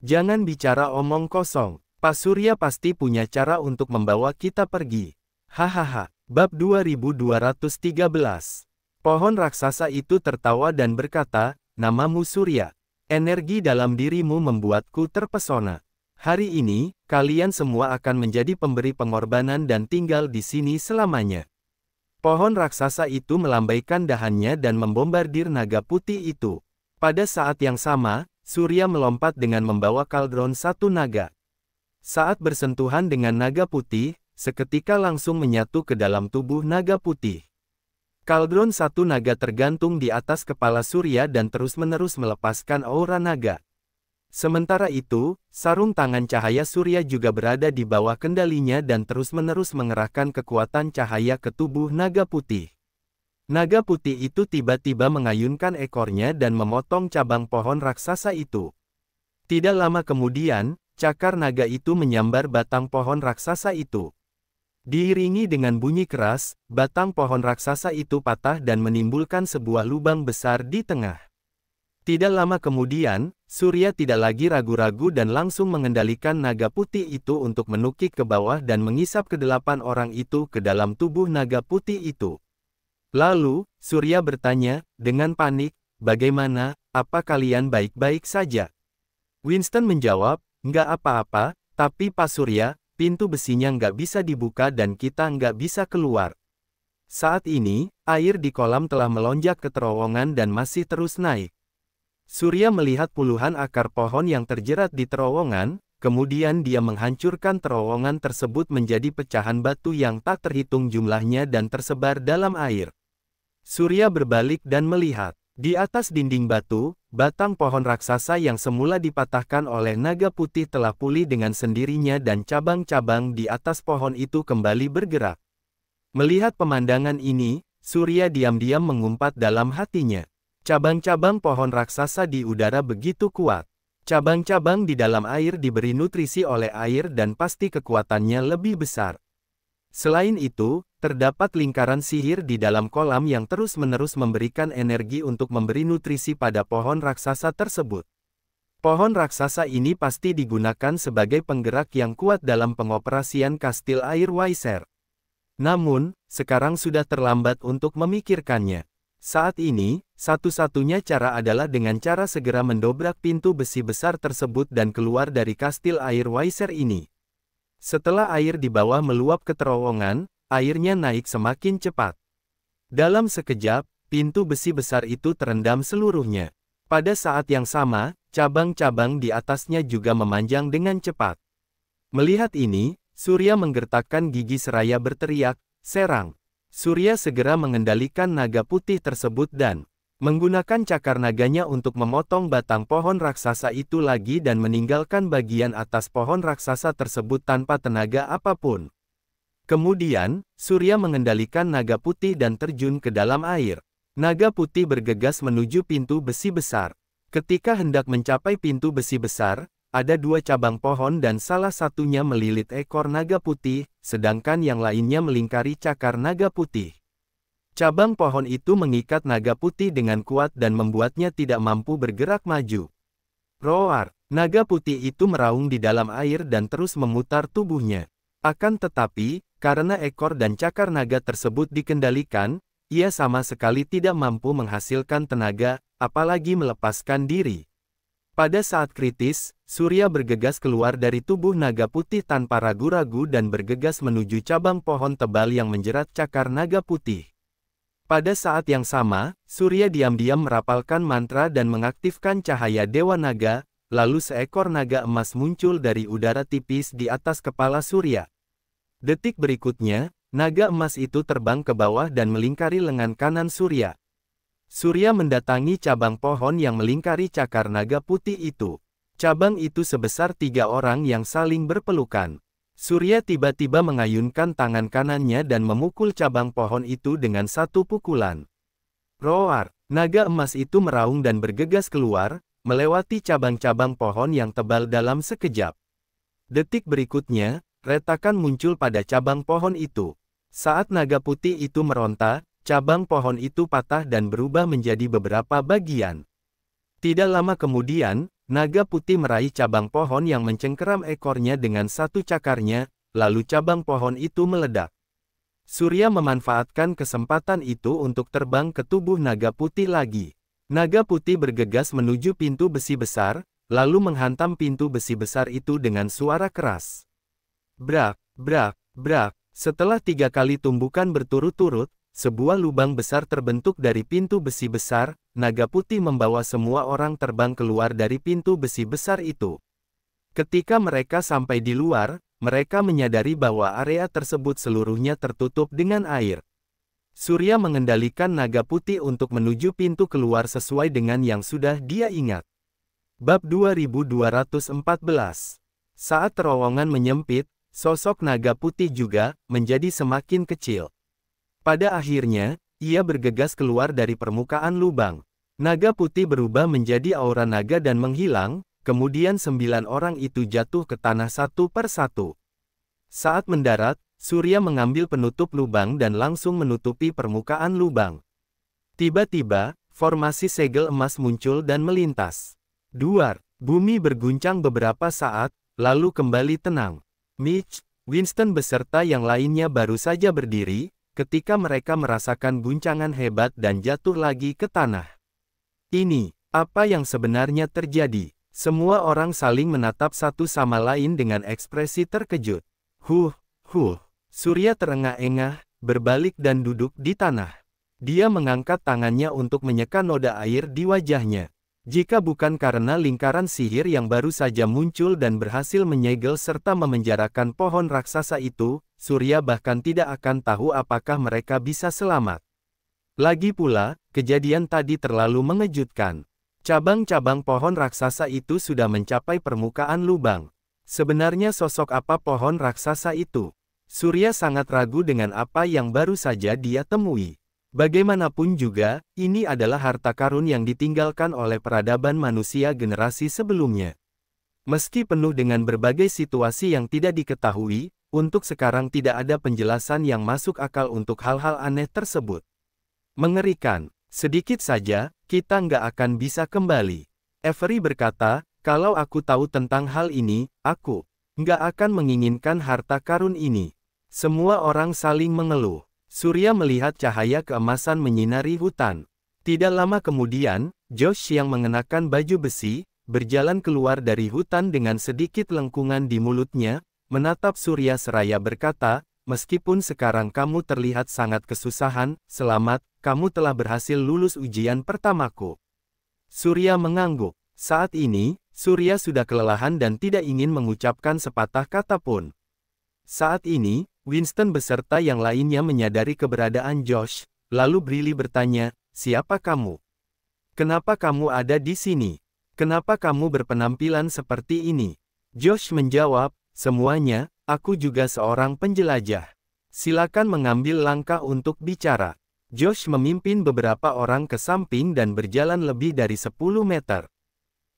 Jangan bicara omong kosong. Pak Surya pasti punya cara untuk membawa kita pergi. Hahaha. Bab 2213. Pohon raksasa itu tertawa dan berkata, Namamu Surya. Energi dalam dirimu membuatku terpesona. Hari ini, kalian semua akan menjadi pemberi pengorbanan dan tinggal di sini selamanya. Pohon raksasa itu melambaikan dahannya dan membombardir naga putih itu. Pada saat yang sama, Surya melompat dengan membawa kaldron satu naga. Saat bersentuhan dengan naga putih, seketika langsung menyatu ke dalam tubuh naga putih. Kaldron satu naga tergantung di atas kepala Surya dan terus-menerus melepaskan aura naga. Sementara itu, sarung tangan cahaya surya juga berada di bawah kendalinya dan terus-menerus mengerahkan kekuatan cahaya ke tubuh naga putih. Naga putih itu tiba-tiba mengayunkan ekornya dan memotong cabang pohon raksasa itu. Tidak lama kemudian, cakar naga itu menyambar batang pohon raksasa itu. Diiringi dengan bunyi keras, batang pohon raksasa itu patah dan menimbulkan sebuah lubang besar di tengah. Tidak lama kemudian, Surya tidak lagi ragu-ragu dan langsung mengendalikan naga putih itu untuk menukik ke bawah dan mengisap kedelapan orang itu ke dalam tubuh naga putih itu. Lalu, Surya bertanya, dengan panik, bagaimana, apa kalian baik-baik saja? Winston menjawab, nggak apa-apa, tapi Pak Surya, pintu besinya nggak bisa dibuka dan kita nggak bisa keluar. Saat ini, air di kolam telah melonjak ke terowongan dan masih terus naik. Surya melihat puluhan akar pohon yang terjerat di terowongan, kemudian dia menghancurkan terowongan tersebut menjadi pecahan batu yang tak terhitung jumlahnya dan tersebar dalam air. Surya berbalik dan melihat, di atas dinding batu, batang pohon raksasa yang semula dipatahkan oleh naga putih telah pulih dengan sendirinya dan cabang-cabang di atas pohon itu kembali bergerak. Melihat pemandangan ini, Surya diam-diam mengumpat dalam hatinya. Cabang-cabang pohon raksasa di udara begitu kuat. Cabang-cabang di dalam air diberi nutrisi oleh air dan pasti kekuatannya lebih besar. Selain itu, terdapat lingkaran sihir di dalam kolam yang terus-menerus memberikan energi untuk memberi nutrisi pada pohon raksasa tersebut. Pohon raksasa ini pasti digunakan sebagai penggerak yang kuat dalam pengoperasian kastil air Waiser. Namun, sekarang sudah terlambat untuk memikirkannya. Saat ini, satu-satunya cara adalah dengan cara segera mendobrak pintu besi besar tersebut dan keluar dari kastil air Weiser ini. Setelah air di bawah meluap ke terowongan, airnya naik semakin cepat. Dalam sekejap, pintu besi besar itu terendam seluruhnya. Pada saat yang sama, cabang-cabang di atasnya juga memanjang dengan cepat. Melihat ini, Surya menggertakkan gigi seraya berteriak, serang. Surya segera mengendalikan naga putih tersebut dan menggunakan cakar naganya untuk memotong batang pohon raksasa itu lagi dan meninggalkan bagian atas pohon raksasa tersebut tanpa tenaga apapun. Kemudian, Surya mengendalikan naga putih dan terjun ke dalam air. Naga putih bergegas menuju pintu besi besar. Ketika hendak mencapai pintu besi besar, ada dua cabang pohon dan salah satunya melilit ekor naga putih, sedangkan yang lainnya melingkari cakar naga putih. Cabang pohon itu mengikat naga putih dengan kuat dan membuatnya tidak mampu bergerak maju. Roar, naga putih itu meraung di dalam air dan terus memutar tubuhnya. Akan tetapi, karena ekor dan cakar naga tersebut dikendalikan, ia sama sekali tidak mampu menghasilkan tenaga, apalagi melepaskan diri. Pada saat kritis, Surya bergegas keluar dari tubuh naga putih tanpa ragu-ragu dan bergegas menuju cabang pohon tebal yang menjerat cakar naga putih. Pada saat yang sama, Surya diam-diam merapalkan mantra dan mengaktifkan cahaya Dewa Naga, lalu seekor naga emas muncul dari udara tipis di atas kepala Surya. Detik berikutnya, naga emas itu terbang ke bawah dan melingkari lengan kanan Surya. Surya mendatangi cabang pohon yang melingkari cakar naga putih itu. Cabang itu sebesar tiga orang yang saling berpelukan. Surya tiba-tiba mengayunkan tangan kanannya dan memukul cabang pohon itu dengan satu pukulan. Roar, naga emas itu meraung dan bergegas keluar, melewati cabang-cabang pohon yang tebal dalam sekejap. Detik berikutnya, retakan muncul pada cabang pohon itu. Saat naga putih itu meronta, cabang pohon itu patah dan berubah menjadi beberapa bagian. Tidak lama kemudian, naga putih meraih cabang pohon yang mencengkeram ekornya dengan satu cakarnya, lalu cabang pohon itu meledak. Surya memanfaatkan kesempatan itu untuk terbang ke tubuh naga putih lagi. Naga putih bergegas menuju pintu besi besar, lalu menghantam pintu besi besar itu dengan suara keras. Brak, brak, brak. Setelah tiga kali tumbukan berturut-turut, sebuah lubang besar terbentuk dari pintu besi besar, naga putih membawa semua orang terbang keluar dari pintu besi besar itu. Ketika mereka sampai di luar, mereka menyadari bahwa area tersebut seluruhnya tertutup dengan air. Surya mengendalikan naga putih untuk menuju pintu keluar sesuai dengan yang sudah dia ingat. Bab 2214 Saat terowongan menyempit, sosok naga putih juga menjadi semakin kecil. Pada akhirnya, ia bergegas keluar dari permukaan lubang. Naga putih berubah menjadi aura naga dan menghilang, kemudian sembilan orang itu jatuh ke tanah satu per satu. Saat mendarat, Surya mengambil penutup lubang dan langsung menutupi permukaan lubang. Tiba-tiba, formasi segel emas muncul dan melintas. Duar, bumi berguncang beberapa saat, lalu kembali tenang. Mitch, Winston beserta yang lainnya baru saja berdiri, ketika mereka merasakan guncangan hebat dan jatuh lagi ke tanah. Ini, apa yang sebenarnya terjadi? Semua orang saling menatap satu sama lain dengan ekspresi terkejut. Huh, huh. Surya terengah-engah, berbalik dan duduk di tanah. Dia mengangkat tangannya untuk menyeka noda air di wajahnya. Jika bukan karena lingkaran sihir yang baru saja muncul dan berhasil menyegel serta memenjarakan pohon raksasa itu, Surya bahkan tidak akan tahu apakah mereka bisa selamat. Lagi pula, kejadian tadi terlalu mengejutkan. Cabang-cabang pohon raksasa itu sudah mencapai permukaan lubang. Sebenarnya sosok apa pohon raksasa itu? Surya sangat ragu dengan apa yang baru saja dia temui. Bagaimanapun juga, ini adalah harta karun yang ditinggalkan oleh peradaban manusia generasi sebelumnya. Meski penuh dengan berbagai situasi yang tidak diketahui, untuk sekarang tidak ada penjelasan yang masuk akal untuk hal-hal aneh tersebut. Mengerikan, sedikit saja, kita nggak akan bisa kembali. Avery berkata, kalau aku tahu tentang hal ini, aku nggak akan menginginkan harta karun ini. Semua orang saling mengeluh. Surya melihat cahaya keemasan menyinari hutan. Tidak lama kemudian, Josh yang mengenakan baju besi, berjalan keluar dari hutan dengan sedikit lengkungan di mulutnya, menatap Surya seraya berkata, Meskipun sekarang kamu terlihat sangat kesusahan, selamat, kamu telah berhasil lulus ujian pertamaku. Surya mengangguk. Saat ini, Surya sudah kelelahan dan tidak ingin mengucapkan sepatah kata pun. Saat ini, Winston beserta yang lainnya menyadari keberadaan Josh, lalu Brili bertanya, siapa kamu? Kenapa kamu ada di sini? Kenapa kamu berpenampilan seperti ini? Josh menjawab, semuanya, aku juga seorang penjelajah. Silakan mengambil langkah untuk bicara. Josh memimpin beberapa orang ke samping dan berjalan lebih dari 10 meter.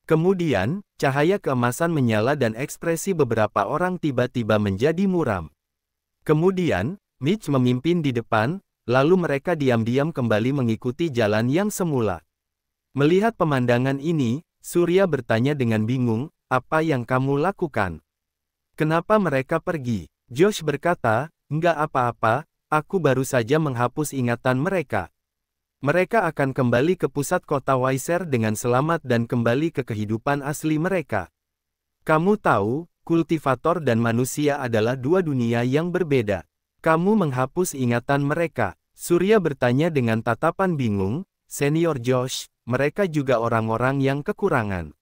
Kemudian, cahaya keemasan menyala dan ekspresi beberapa orang tiba-tiba menjadi muram. Kemudian, Mitch memimpin di depan, lalu mereka diam-diam kembali mengikuti jalan yang semula. Melihat pemandangan ini, Surya bertanya dengan bingung, apa yang kamu lakukan? Kenapa mereka pergi? Josh berkata, nggak apa-apa, aku baru saja menghapus ingatan mereka. Mereka akan kembali ke pusat kota Weiser dengan selamat dan kembali ke kehidupan asli mereka. Kamu tahu, kultivator dan manusia adalah dua dunia yang berbeda. Kamu menghapus ingatan mereka. Surya bertanya dengan tatapan bingung, Senior Josh, mereka juga orang-orang yang kekurangan.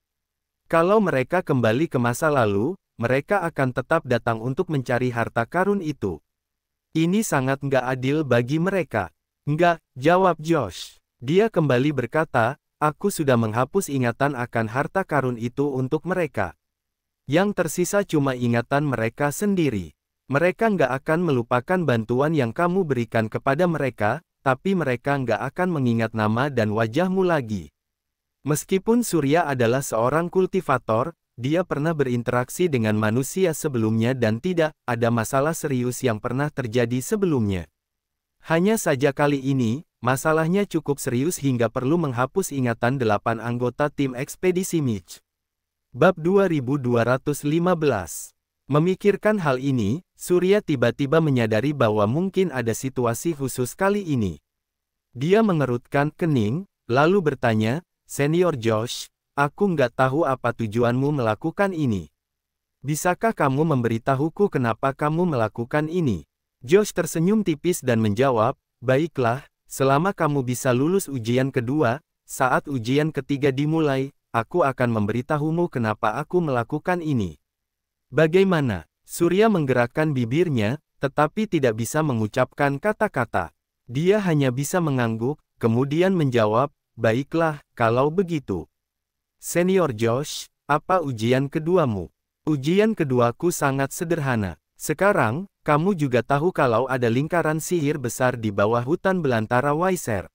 Kalau mereka kembali ke masa lalu, mereka akan tetap datang untuk mencari harta karun itu. Ini sangat nggak adil bagi mereka. Nggak, jawab Josh. Dia kembali berkata, aku sudah menghapus ingatan akan harta karun itu untuk mereka. Yang tersisa cuma ingatan mereka sendiri. Mereka nggak akan melupakan bantuan yang kamu berikan kepada mereka, tapi mereka nggak akan mengingat nama dan wajahmu lagi. Meskipun Surya adalah seorang kultivator, dia pernah berinteraksi dengan manusia sebelumnya dan tidak ada masalah serius yang pernah terjadi sebelumnya. Hanya saja kali ini, masalahnya cukup serius hingga perlu menghapus ingatan delapan anggota tim ekspedisi Mitch. Bab 2215 Memikirkan hal ini, Surya tiba-tiba menyadari bahwa mungkin ada situasi khusus kali ini. Dia mengerutkan kening, lalu bertanya, Senior Josh, aku nggak tahu apa tujuanmu melakukan ini. Bisakah kamu memberitahuku kenapa kamu melakukan ini? Josh tersenyum tipis dan menjawab, Baiklah, selama kamu bisa lulus ujian kedua, saat ujian ketiga dimulai, aku akan memberitahumu kenapa aku melakukan ini. Bagaimana? Surya menggerakkan bibirnya, tetapi tidak bisa mengucapkan kata-kata. Dia hanya bisa mengangguk, kemudian menjawab, baiklah, kalau begitu. Senior Josh, apa ujian keduamu? Ujian keduaku sangat sederhana. Sekarang, kamu juga tahu kalau ada lingkaran sihir besar di bawah hutan belantara Waiser.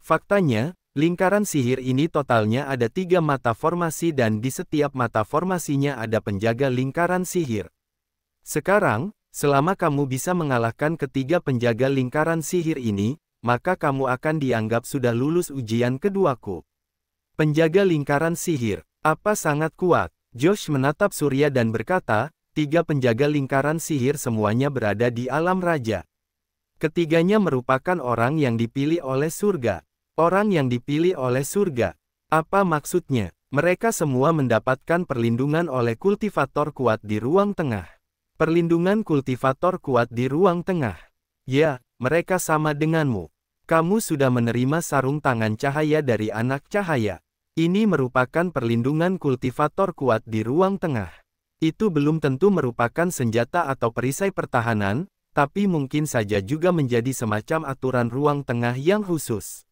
Faktanya, Lingkaran sihir ini totalnya ada tiga mata formasi dan di setiap mata formasinya ada penjaga lingkaran sihir. Sekarang, selama kamu bisa mengalahkan ketiga penjaga lingkaran sihir ini, maka kamu akan dianggap sudah lulus ujian keduaku. Penjaga lingkaran sihir, apa sangat kuat? Josh menatap Surya dan berkata, tiga penjaga lingkaran sihir semuanya berada di alam raja. Ketiganya merupakan orang yang dipilih oleh surga. Orang yang dipilih oleh surga. Apa maksudnya? Mereka semua mendapatkan perlindungan oleh kultivator kuat di ruang tengah. Perlindungan kultivator kuat di ruang tengah. Ya, mereka sama denganmu. Kamu sudah menerima sarung tangan cahaya dari anak cahaya. Ini merupakan perlindungan kultivator kuat di ruang tengah. Itu belum tentu merupakan senjata atau perisai pertahanan, tapi mungkin saja juga menjadi semacam aturan ruang tengah yang khusus.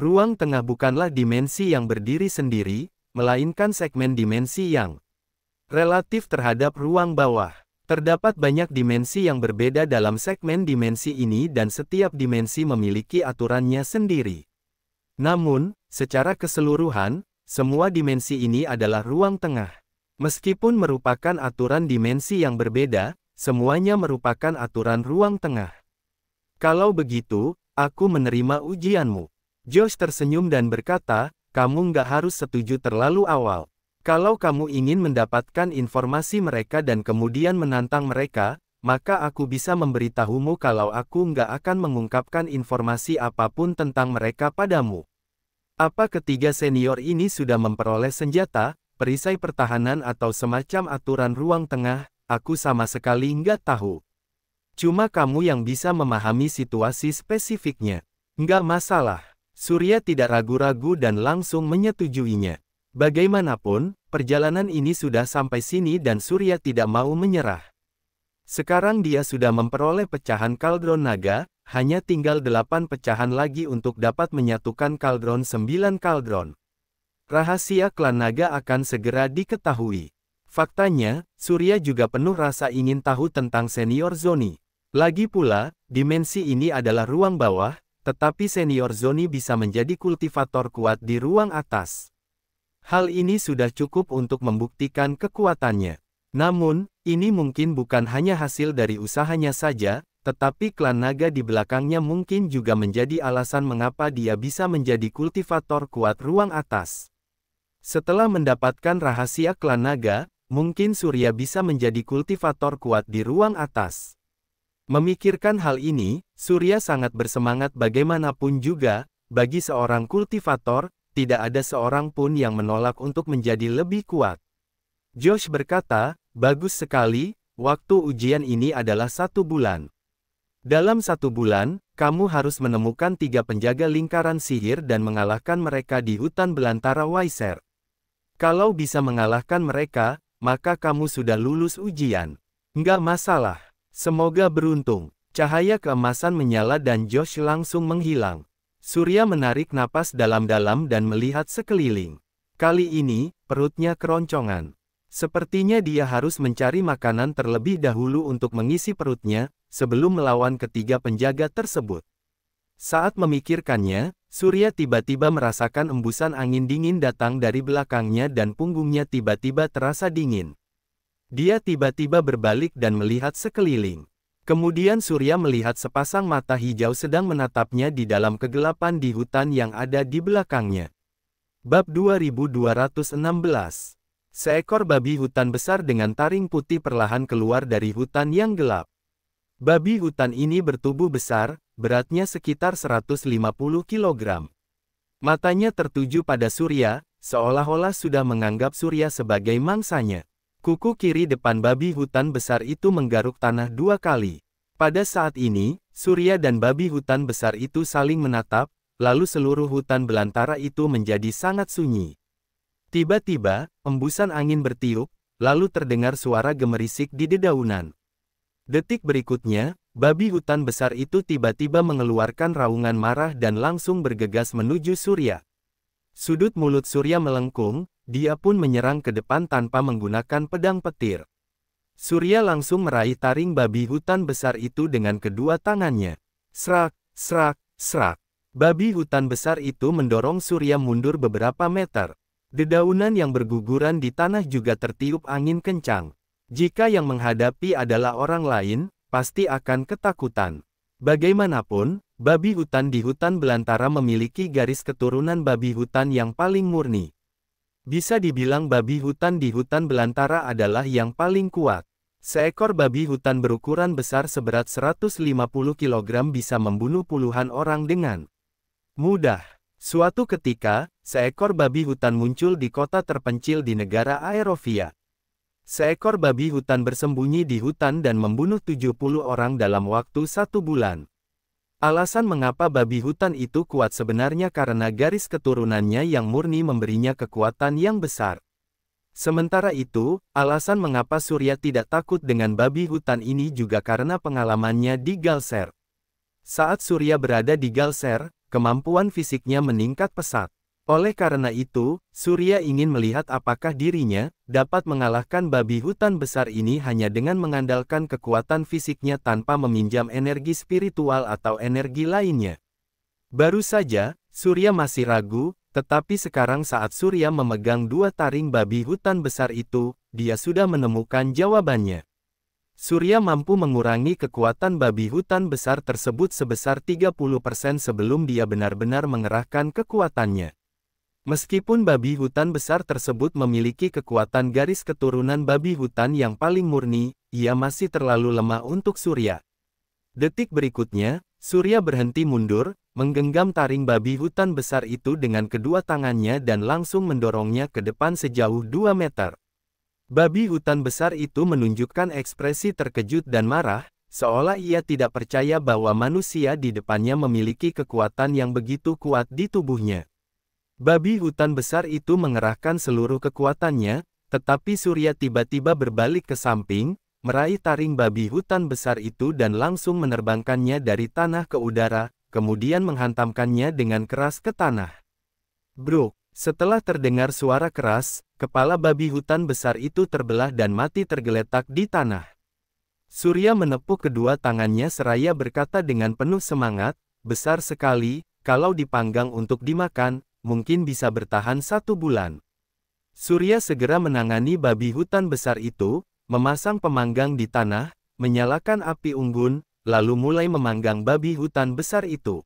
Ruang tengah bukanlah dimensi yang berdiri sendiri, melainkan segmen dimensi yang relatif terhadap ruang bawah. Terdapat banyak dimensi yang berbeda dalam segmen dimensi ini dan setiap dimensi memiliki aturannya sendiri. Namun, secara keseluruhan, semua dimensi ini adalah ruang tengah. Meskipun merupakan aturan dimensi yang berbeda, semuanya merupakan aturan ruang tengah. Kalau begitu, aku menerima ujianmu. Josh tersenyum dan berkata, kamu nggak harus setuju terlalu awal. Kalau kamu ingin mendapatkan informasi mereka dan kemudian menantang mereka, maka aku bisa memberitahumu kalau aku nggak akan mengungkapkan informasi apapun tentang mereka padamu. Apa ketiga senior ini sudah memperoleh senjata, perisai pertahanan atau semacam aturan ruang tengah, aku sama sekali nggak tahu. Cuma kamu yang bisa memahami situasi spesifiknya. Nggak masalah. Surya tidak ragu-ragu dan langsung menyetujuinya. Bagaimanapun, perjalanan ini sudah sampai sini dan Surya tidak mau menyerah. Sekarang dia sudah memperoleh pecahan kaldron naga, hanya tinggal delapan pecahan lagi untuk dapat menyatukan kaldron sembilan kaldron. Rahasia klan naga akan segera diketahui. Faktanya, Surya juga penuh rasa ingin tahu tentang senior Zoni. Lagi pula, dimensi ini adalah ruang bawah, tetapi senior Zoni bisa menjadi kultivator kuat di ruang atas. Hal ini sudah cukup untuk membuktikan kekuatannya. Namun, ini mungkin bukan hanya hasil dari usahanya saja, tetapi klan naga di belakangnya mungkin juga menjadi alasan mengapa dia bisa menjadi kultivator kuat ruang atas. Setelah mendapatkan rahasia klan naga, mungkin Surya bisa menjadi kultivator kuat di ruang atas. Memikirkan hal ini, Surya sangat bersemangat bagaimanapun juga, bagi seorang kultivator, tidak ada seorang pun yang menolak untuk menjadi lebih kuat. Josh berkata, bagus sekali, waktu ujian ini adalah satu bulan. Dalam satu bulan, kamu harus menemukan tiga penjaga lingkaran sihir dan mengalahkan mereka di hutan belantara Waiser. Kalau bisa mengalahkan mereka, maka kamu sudah lulus ujian. Nggak masalah. Semoga beruntung. Cahaya keemasan menyala dan Josh langsung menghilang. Surya menarik napas dalam-dalam dan melihat sekeliling. Kali ini, perutnya keroncongan. Sepertinya dia harus mencari makanan terlebih dahulu untuk mengisi perutnya, sebelum melawan ketiga penjaga tersebut. Saat memikirkannya, Surya tiba-tiba merasakan embusan angin dingin datang dari belakangnya dan punggungnya tiba-tiba terasa dingin. Dia tiba-tiba berbalik dan melihat sekeliling. Kemudian Surya melihat sepasang mata hijau sedang menatapnya di dalam kegelapan di hutan yang ada di belakangnya. Bab 2216 Seekor babi hutan besar dengan taring putih perlahan keluar dari hutan yang gelap. Babi hutan ini bertubuh besar, beratnya sekitar 150 kg. Matanya tertuju pada Surya, seolah-olah sudah menganggap Surya sebagai mangsanya. Kuku kiri depan babi hutan besar itu menggaruk tanah dua kali. Pada saat ini, Surya dan babi hutan besar itu saling menatap, lalu seluruh hutan belantara itu menjadi sangat sunyi. Tiba-tiba, embusan angin bertiup, lalu terdengar suara gemerisik di dedaunan. Detik berikutnya, babi hutan besar itu tiba-tiba mengeluarkan raungan marah dan langsung bergegas menuju Surya. Sudut mulut Surya melengkung, dia pun menyerang ke depan tanpa menggunakan pedang petir. Surya langsung meraih taring babi hutan besar itu dengan kedua tangannya. Serak, serak, serak. Babi hutan besar itu mendorong Surya mundur beberapa meter. Dedaunan yang berguguran di tanah juga tertiup angin kencang. Jika yang menghadapi adalah orang lain, pasti akan ketakutan. Bagaimanapun, babi hutan di hutan belantara memiliki garis keturunan babi hutan yang paling murni. Bisa dibilang babi hutan di hutan belantara adalah yang paling kuat. Seekor babi hutan berukuran besar seberat 150 kg bisa membunuh puluhan orang dengan mudah. Suatu ketika, seekor babi hutan muncul di kota terpencil di negara Aerovia. Seekor babi hutan bersembunyi di hutan dan membunuh 70 orang dalam waktu satu bulan. Alasan mengapa babi hutan itu kuat sebenarnya karena garis keturunannya yang murni memberinya kekuatan yang besar. Sementara itu, alasan mengapa Surya tidak takut dengan babi hutan ini juga karena pengalamannya di Galser. Saat Surya berada di Galser, kemampuan fisiknya meningkat pesat. Oleh karena itu, Surya ingin melihat apakah dirinya dapat mengalahkan babi hutan besar ini hanya dengan mengandalkan kekuatan fisiknya tanpa meminjam energi spiritual atau energi lainnya. Baru saja, Surya masih ragu, tetapi sekarang saat Surya memegang dua taring babi hutan besar itu, dia sudah menemukan jawabannya. Surya mampu mengurangi kekuatan babi hutan besar tersebut sebesar 30% sebelum dia benar-benar mengerahkan kekuatannya. Meskipun babi hutan besar tersebut memiliki kekuatan garis keturunan babi hutan yang paling murni, ia masih terlalu lemah untuk Surya. Detik berikutnya, Surya berhenti mundur, menggenggam taring babi hutan besar itu dengan kedua tangannya dan langsung mendorongnya ke depan sejauh 2 meter. Babi hutan besar itu menunjukkan ekspresi terkejut dan marah, seolah ia tidak percaya bahwa manusia di depannya memiliki kekuatan yang begitu kuat di tubuhnya. Babi hutan besar itu mengerahkan seluruh kekuatannya, tetapi Surya tiba-tiba berbalik ke samping, meraih taring babi hutan besar itu dan langsung menerbangkannya dari tanah ke udara, kemudian menghantamkannya dengan keras ke tanah. Bro, setelah terdengar suara keras, kepala babi hutan besar itu terbelah dan mati tergeletak di tanah. Surya menepuk kedua tangannya seraya berkata dengan penuh semangat, besar sekali, kalau dipanggang untuk dimakan, mungkin bisa bertahan satu bulan. Surya segera menangani babi hutan besar itu, memasang pemanggang di tanah, menyalakan api unggun, lalu mulai memanggang babi hutan besar itu.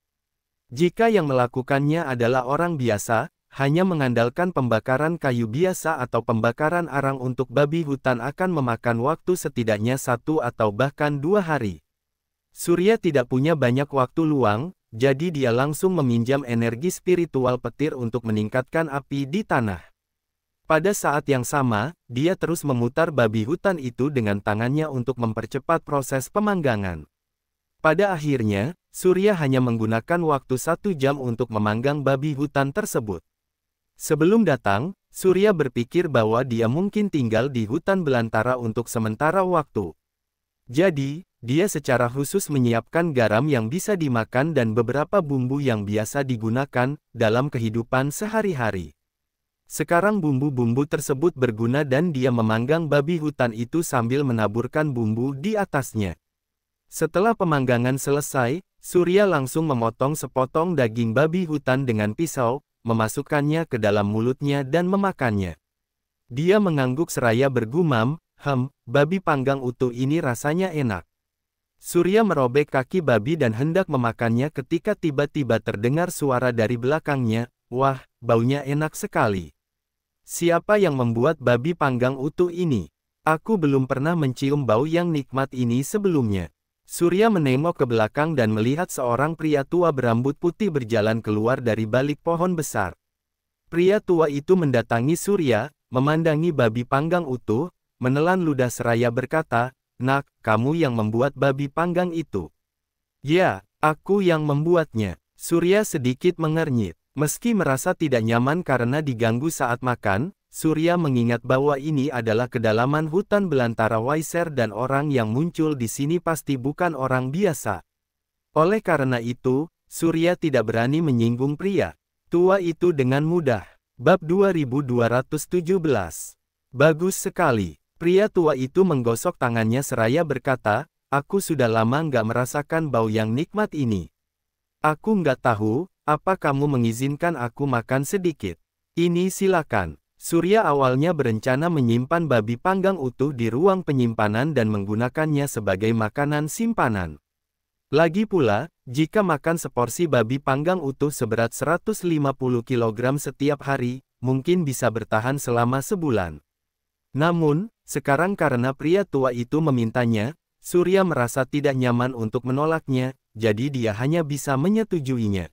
Jika yang melakukannya adalah orang biasa, hanya mengandalkan pembakaran kayu biasa atau pembakaran arang untuk babi hutan akan memakan waktu setidaknya satu atau bahkan dua hari. Surya tidak punya banyak waktu luang, jadi dia langsung meminjam energi spiritual petir untuk meningkatkan api di tanah. Pada saat yang sama, dia terus memutar babi hutan itu dengan tangannya untuk mempercepat proses pemanggangan. Pada akhirnya, Surya hanya menggunakan waktu satu jam untuk memanggang babi hutan tersebut. Sebelum datang, Surya berpikir bahwa dia mungkin tinggal di hutan belantara untuk sementara waktu. Jadi, dia secara khusus menyiapkan garam yang bisa dimakan dan beberapa bumbu yang biasa digunakan dalam kehidupan sehari-hari. Sekarang bumbu-bumbu tersebut berguna dan dia memanggang babi hutan itu sambil menaburkan bumbu di atasnya. Setelah pemanggangan selesai, Surya langsung memotong sepotong daging babi hutan dengan pisau, memasukkannya ke dalam mulutnya dan memakannya. Dia mengangguk seraya bergumam, Hem, babi panggang utuh ini rasanya enak. Surya merobek kaki babi dan hendak memakannya ketika tiba-tiba terdengar suara dari belakangnya, wah, baunya enak sekali. Siapa yang membuat babi panggang utuh ini? Aku belum pernah mencium bau yang nikmat ini sebelumnya. Surya menengok ke belakang dan melihat seorang pria tua berambut putih berjalan keluar dari balik pohon besar. Pria tua itu mendatangi Surya, memandangi babi panggang utuh, menelan ludah seraya berkata, Nak, kamu yang membuat babi panggang itu. Ya, aku yang membuatnya. Surya sedikit mengernyit. Meski merasa tidak nyaman karena diganggu saat makan, Surya mengingat bahwa ini adalah kedalaman hutan belantara Waiser dan orang yang muncul di sini pasti bukan orang biasa. Oleh karena itu, Surya tidak berani menyinggung pria tua itu dengan mudah. Bab 2217 Bagus sekali. Pria tua itu menggosok tangannya seraya berkata, Aku sudah lama nggak merasakan bau yang nikmat ini. Aku nggak tahu, apa kamu mengizinkan aku makan sedikit? Ini silakan. Surya awalnya berencana menyimpan babi panggang utuh di ruang penyimpanan dan menggunakannya sebagai makanan simpanan. Lagi pula, jika makan seporsi babi panggang utuh seberat 150 kg setiap hari, mungkin bisa bertahan selama sebulan. Namun, sekarang karena pria tua itu memintanya, Surya merasa tidak nyaman untuk menolaknya, jadi dia hanya bisa menyetujuinya.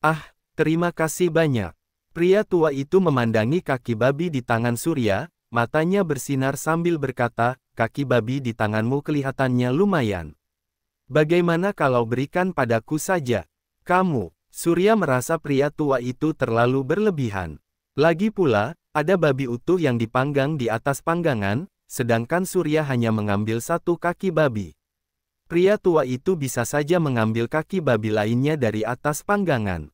Ah, terima kasih banyak. Pria tua itu memandangi kaki babi di tangan Surya, matanya bersinar sambil berkata, kaki babi di tanganmu kelihatannya lumayan. Bagaimana kalau berikan padaku saja? Kamu, Surya merasa pria tua itu terlalu berlebihan. Lagi pula, ada babi utuh yang dipanggang di atas panggangan, sedangkan Surya hanya mengambil satu kaki babi. Pria tua itu bisa saja mengambil kaki babi lainnya dari atas panggangan.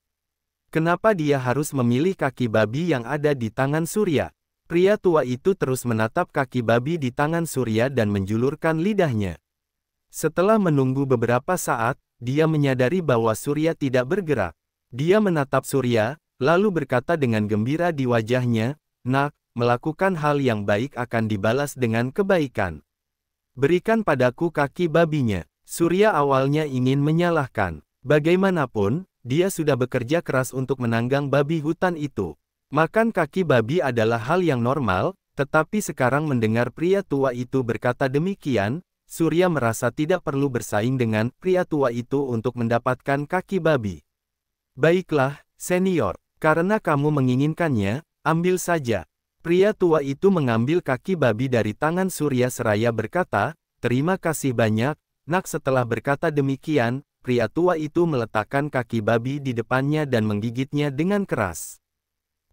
Kenapa dia harus memilih kaki babi yang ada di tangan Surya? Pria tua itu terus menatap kaki babi di tangan Surya dan menjulurkan lidahnya. Setelah menunggu beberapa saat, dia menyadari bahwa Surya tidak bergerak. Dia menatap Surya, lalu berkata dengan gembira di wajahnya, Nak, melakukan hal yang baik akan dibalas dengan kebaikan. Berikan padaku kaki babinya. Surya awalnya ingin menyalahkan. Bagaimanapun, dia sudah bekerja keras untuk menanggang babi hutan itu. Makan kaki babi adalah hal yang normal, tetapi sekarang mendengar pria tua itu berkata demikian, Surya merasa tidak perlu bersaing dengan pria tua itu untuk mendapatkan kaki babi. Baiklah, senior, karena kamu menginginkannya, ambil saja. Pria tua itu mengambil kaki babi dari tangan Surya Seraya berkata, Terima kasih banyak, nak setelah berkata demikian, pria tua itu meletakkan kaki babi di depannya dan menggigitnya dengan keras.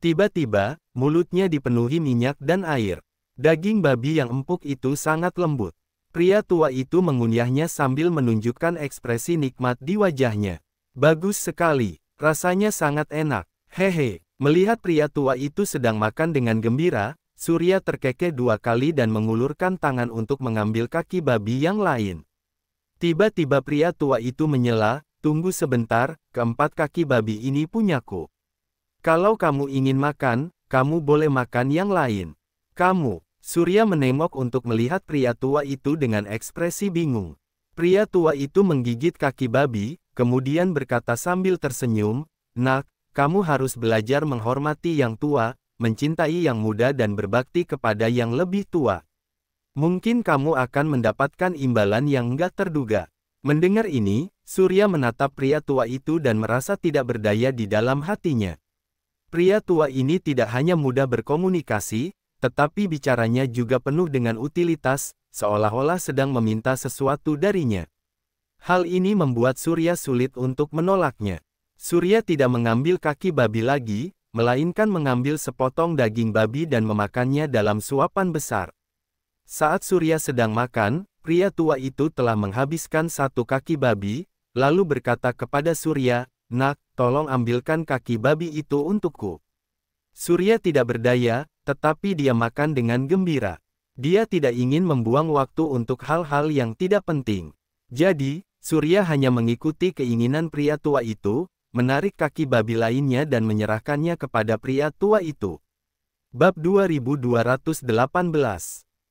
Tiba-tiba, mulutnya dipenuhi minyak dan air. Daging babi yang empuk itu sangat lembut. Pria tua itu mengunyahnya sambil menunjukkan ekspresi nikmat di wajahnya. Bagus sekali, rasanya sangat enak. Hehe, melihat pria tua itu sedang makan dengan gembira, Surya terkekeh dua kali dan mengulurkan tangan untuk mengambil kaki babi yang lain. Tiba-tiba pria tua itu menyela, tunggu sebentar, keempat kaki babi ini punyaku. Kalau kamu ingin makan, kamu boleh makan yang lain. Kamu, Surya menengok untuk melihat pria tua itu dengan ekspresi bingung. Pria tua itu menggigit kaki babi, kemudian berkata sambil tersenyum, Nak, kamu harus belajar menghormati yang tua, mencintai yang muda dan berbakti kepada yang lebih tua. Mungkin kamu akan mendapatkan imbalan yang nggak terduga. Mendengar ini, Surya menatap pria tua itu dan merasa tidak berdaya di dalam hatinya. Pria tua ini tidak hanya mudah berkomunikasi, tetapi bicaranya juga penuh dengan utilitas, seolah-olah sedang meminta sesuatu darinya. Hal ini membuat Surya sulit untuk menolaknya. Surya tidak mengambil kaki babi lagi, melainkan mengambil sepotong daging babi dan memakannya dalam suapan besar. Saat Surya sedang makan, pria tua itu telah menghabiskan satu kaki babi, lalu berkata kepada Surya, Nak, tolong ambilkan kaki babi itu untukku. Surya tidak berdaya, tetapi dia makan dengan gembira. Dia tidak ingin membuang waktu untuk hal-hal yang tidak penting. Jadi, Surya hanya mengikuti keinginan pria tua itu, menarik kaki babi lainnya dan menyerahkannya kepada pria tua itu. Bab 2218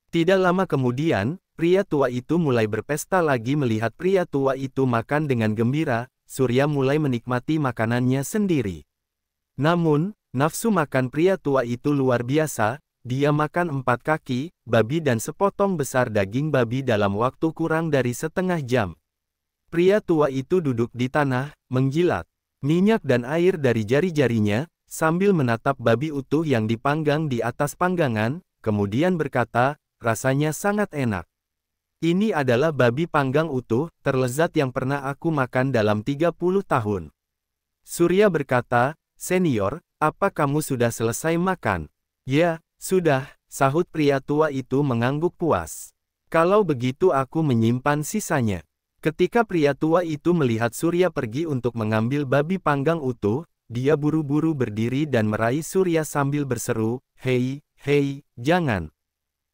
Tidak lama kemudian, pria tua itu mulai berpesta lagi melihat pria tua itu makan dengan gembira, Surya mulai menikmati makanannya sendiri. Namun, nafsu makan pria tua itu luar biasa, dia makan empat kaki, babi dan sepotong besar daging babi dalam waktu kurang dari setengah jam. Pria tua itu duduk di tanah, menjilat minyak dan air dari jari-jarinya, sambil menatap babi utuh yang dipanggang di atas panggangan, kemudian berkata, rasanya sangat enak. Ini adalah babi panggang utuh, terlezat yang pernah aku makan dalam 30 tahun. Surya berkata, senior, apa kamu sudah selesai makan? Ya, sudah, sahut pria tua itu mengangguk puas. Kalau begitu aku menyimpan sisanya. Ketika pria tua itu melihat Surya pergi untuk mengambil babi panggang utuh, dia buru-buru berdiri dan meraih Surya sambil berseru, Hei, hei, jangan.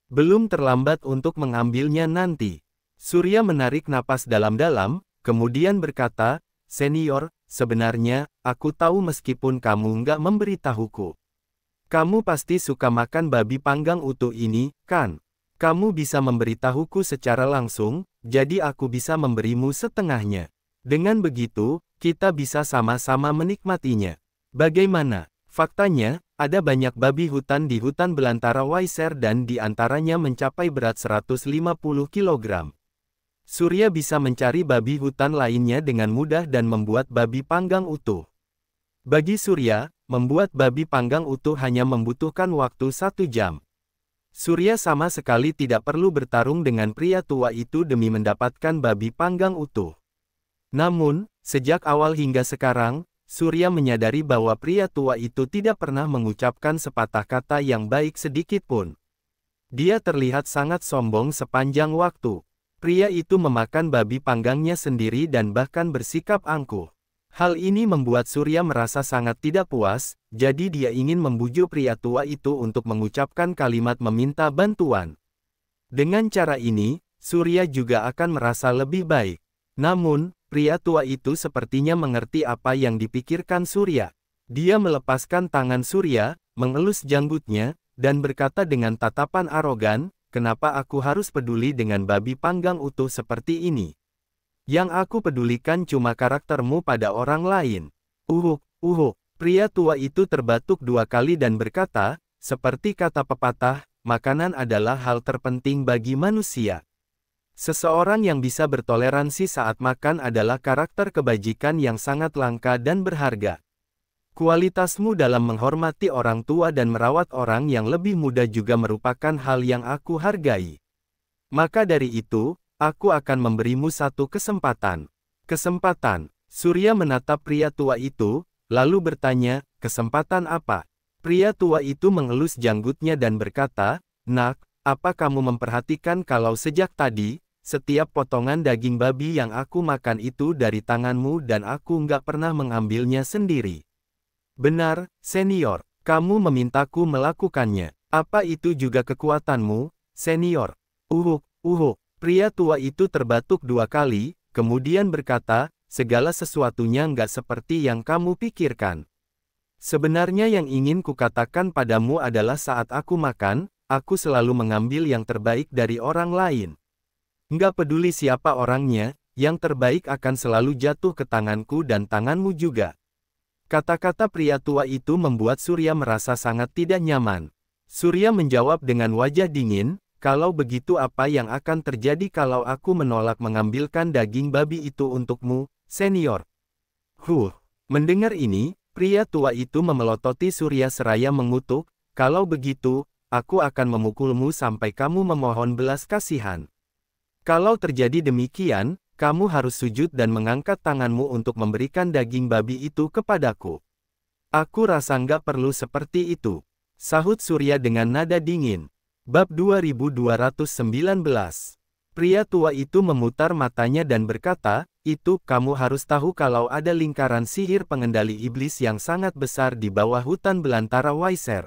Belum terlambat untuk mengambilnya nanti. Surya menarik napas dalam-dalam, kemudian berkata, Senior, sebenarnya, aku tahu meskipun kamu nggak memberitahuku. Kamu pasti suka makan babi panggang utuh ini, kan? Kamu bisa memberitahuku secara langsung, jadi aku bisa memberimu setengahnya. Dengan begitu, kita bisa sama-sama menikmatinya. Bagaimana? Faktanya, ada banyak babi hutan di hutan belantara Waiser dan di antaranya mencapai berat 150 kg. Surya bisa mencari babi hutan lainnya dengan mudah dan membuat babi panggang utuh. Bagi Surya, membuat babi panggang utuh hanya membutuhkan waktu satu jam. Surya sama sekali tidak perlu bertarung dengan pria tua itu demi mendapatkan babi panggang utuh. Namun, sejak awal hingga sekarang, Surya menyadari bahwa pria tua itu tidak pernah mengucapkan sepatah kata yang baik sedikit pun. Dia terlihat sangat sombong sepanjang waktu. Pria itu memakan babi panggangnya sendiri dan bahkan bersikap angkuh. Hal ini membuat Surya merasa sangat tidak puas, jadi dia ingin membujuk pria tua itu untuk mengucapkan kalimat meminta bantuan. Dengan cara ini, Surya juga akan merasa lebih baik. Namun, pria tua itu sepertinya mengerti apa yang dipikirkan Surya. Dia melepaskan tangan Surya, mengelus janggutnya, dan berkata dengan tatapan arogan, kenapa aku harus peduli dengan babi panggang utuh seperti ini? Yang aku pedulikan cuma karaktermu pada orang lain. Uhuk, uhuk, pria tua itu terbatuk dua kali dan berkata, seperti kata pepatah, makanan adalah hal terpenting bagi manusia. Seseorang yang bisa bertoleransi saat makan adalah karakter kebajikan yang sangat langka dan berharga. Kualitasmu dalam menghormati orang tua dan merawat orang yang lebih muda juga merupakan hal yang aku hargai. Maka dari itu, Aku akan memberimu satu kesempatan. Kesempatan, Surya menatap pria tua itu, lalu bertanya, kesempatan apa? Pria tua itu mengelus janggutnya dan berkata, Nak, apa kamu memperhatikan kalau sejak tadi, setiap potongan daging babi yang aku makan itu dari tanganmu dan aku nggak pernah mengambilnya sendiri? Benar, senior, kamu memintaku melakukannya. Apa itu juga kekuatanmu, senior? Uhuk, uhuk. Pria tua itu terbatuk dua kali, kemudian berkata, segala sesuatunya nggak seperti yang kamu pikirkan. Sebenarnya yang ingin kukatakan padamu adalah saat aku makan, aku selalu mengambil yang terbaik dari orang lain. Nggak peduli siapa orangnya, yang terbaik akan selalu jatuh ke tanganku dan tanganmu juga. Kata-kata pria tua itu membuat Surya merasa sangat tidak nyaman. Surya menjawab dengan wajah dingin, kalau begitu apa yang akan terjadi kalau aku menolak mengambilkan daging babi itu untukmu, senior? Huh, mendengar ini, pria tua itu memelototi Surya Seraya mengutuk, kalau begitu, aku akan memukulmu sampai kamu memohon belas kasihan. Kalau terjadi demikian, kamu harus sujud dan mengangkat tanganmu untuk memberikan daging babi itu kepadaku. Aku rasa nggak perlu seperti itu. Sahut Surya dengan nada dingin. Bab 2219 Pria tua itu memutar matanya dan berkata, itu, kamu harus tahu kalau ada lingkaran sihir pengendali iblis yang sangat besar di bawah hutan belantara Waiser.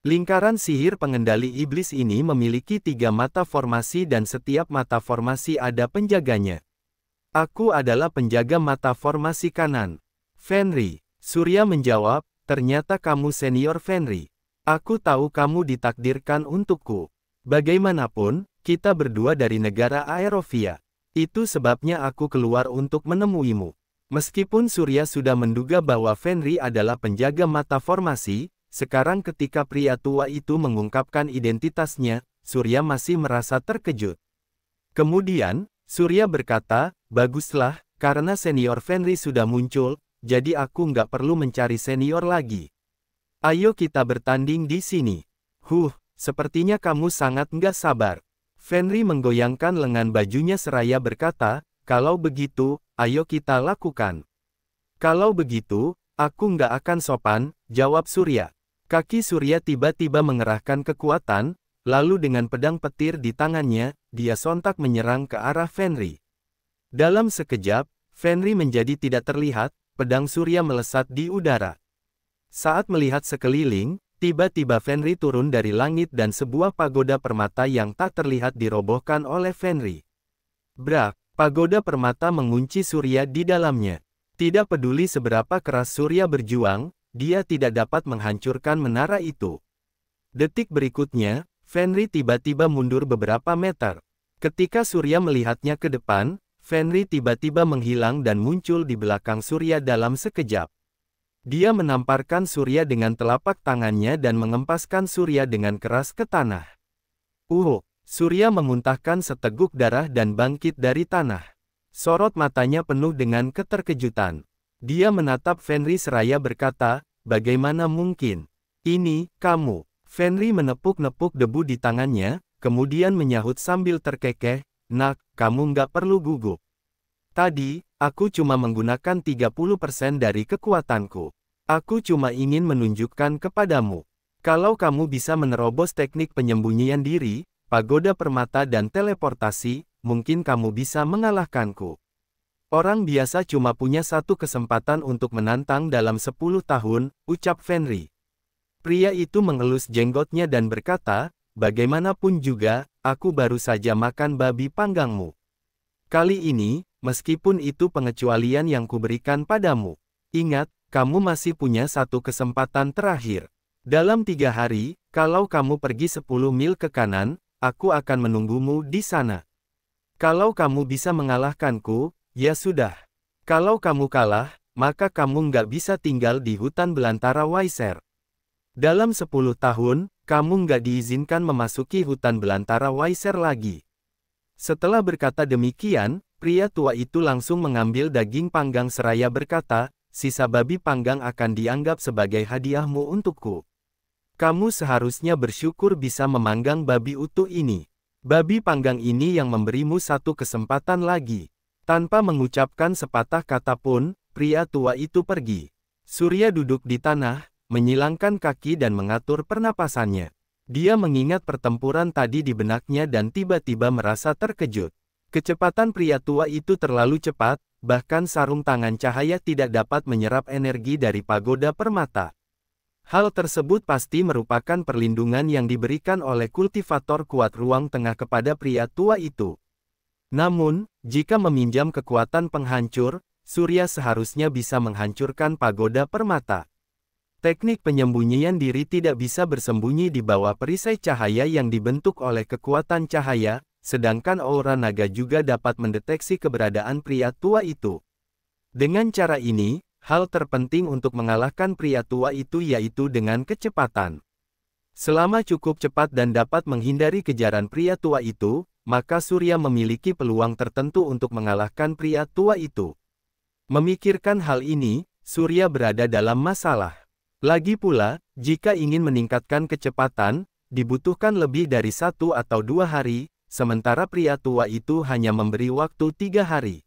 Lingkaran sihir pengendali iblis ini memiliki tiga mata formasi dan setiap mata formasi ada penjaganya. Aku adalah penjaga mata formasi kanan. Fenri. Surya menjawab, ternyata kamu senior Fenri. Aku tahu kamu ditakdirkan untukku. Bagaimanapun, kita berdua dari negara Aerovia. Itu sebabnya aku keluar untuk menemuimu. Meskipun Surya sudah menduga bahwa Fenri adalah penjaga mata formasi, sekarang ketika pria tua itu mengungkapkan identitasnya, Surya masih merasa terkejut. Kemudian, Surya berkata, Baguslah, karena senior Fenri sudah muncul, jadi aku nggak perlu mencari senior lagi. Ayo kita bertanding di sini. Huh, sepertinya kamu sangat nggak sabar. Fenri menggoyangkan lengan bajunya seraya berkata, kalau begitu, ayo kita lakukan. Kalau begitu, aku nggak akan sopan, jawab Surya. Kaki Surya tiba-tiba mengerahkan kekuatan, lalu dengan pedang petir di tangannya, dia sontak menyerang ke arah Fenri. Dalam sekejap, Fenri menjadi tidak terlihat, pedang Surya melesat di udara. Saat melihat sekeliling, tiba-tiba Fenri turun dari langit dan sebuah pagoda permata yang tak terlihat dirobohkan oleh Fenri. Brak, pagoda permata mengunci surya di dalamnya. Tidak peduli seberapa keras surya berjuang, dia tidak dapat menghancurkan menara itu. Detik berikutnya, Fenri tiba-tiba mundur beberapa meter. Ketika Surya melihatnya ke depan, Fenri tiba-tiba menghilang dan muncul di belakang Surya dalam sekejap. Dia menamparkan Surya dengan telapak tangannya dan mengempaskan Surya dengan keras ke tanah. Uhu, Surya menguntahkan seteguk darah dan bangkit dari tanah. Sorot matanya penuh dengan keterkejutan. Dia menatap Fenri seraya berkata, bagaimana mungkin? Ini, kamu. Fenri menepuk-nepuk debu di tangannya, kemudian menyahut sambil terkekeh, nak, kamu nggak perlu gugup. Tadi, aku cuma menggunakan 30% dari kekuatanku. Aku cuma ingin menunjukkan kepadamu. Kalau kamu bisa menerobos teknik penyembunyian diri, pagoda permata dan teleportasi, mungkin kamu bisa mengalahkanku. Orang biasa cuma punya satu kesempatan untuk menantang dalam 10 tahun, ucap Fenri. Pria itu mengelus jenggotnya dan berkata, bagaimanapun juga, aku baru saja makan babi panggangmu. Kali ini, Meskipun itu pengecualian yang kuberikan padamu. Ingat, kamu masih punya satu kesempatan terakhir. Dalam tiga hari, kalau kamu pergi 10 mil ke kanan, aku akan menunggumu di sana. Kalau kamu bisa mengalahkanku, ya sudah. Kalau kamu kalah, maka kamu nggak bisa tinggal di hutan belantara Waiser. Dalam 10 tahun, kamu nggak diizinkan memasuki hutan belantara Waiser lagi. Setelah berkata demikian, pria tua itu langsung mengambil daging panggang seraya berkata, sisa babi panggang akan dianggap sebagai hadiahmu untukku. Kamu seharusnya bersyukur bisa memanggang babi utuh ini. Babi panggang ini yang memberimu satu kesempatan lagi. Tanpa mengucapkan sepatah kata pun, pria tua itu pergi. Surya duduk di tanah, menyilangkan kaki dan mengatur pernapasannya. Dia mengingat pertempuran tadi di benaknya dan tiba-tiba merasa terkejut. Kecepatan pria tua itu terlalu cepat, bahkan sarung tangan cahaya tidak dapat menyerap energi dari pagoda permata. Hal tersebut pasti merupakan perlindungan yang diberikan oleh kultivator kuat ruang tengah kepada pria tua itu. Namun, jika meminjam kekuatan penghancur, Surya seharusnya bisa menghancurkan pagoda permata. Teknik penyembunyian diri tidak bisa bersembunyi di bawah perisai cahaya yang dibentuk oleh kekuatan cahaya, sedangkan aura naga juga dapat mendeteksi keberadaan pria tua itu. Dengan cara ini, hal terpenting untuk mengalahkan pria tua itu yaitu dengan kecepatan. Selama cukup cepat dan dapat menghindari kejaran pria tua itu, maka Surya memiliki peluang tertentu untuk mengalahkan pria tua itu. Memikirkan hal ini, Surya berada dalam masalah. Lagi pula, jika ingin meningkatkan kecepatan, dibutuhkan lebih dari satu atau dua hari, sementara pria tua itu hanya memberi waktu tiga hari.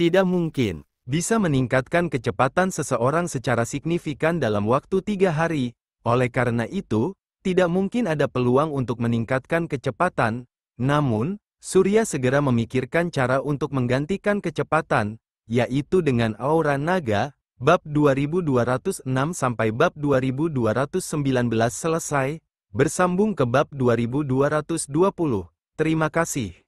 Tidak mungkin bisa meningkatkan kecepatan seseorang secara signifikan dalam waktu tiga hari, oleh karena itu, tidak mungkin ada peluang untuk meningkatkan kecepatan, namun, Surya segera memikirkan cara untuk menggantikan kecepatan, yaitu dengan aura naga, Bab 2206 sampai bab 2219 selesai, bersambung ke bab 2220. Terima kasih.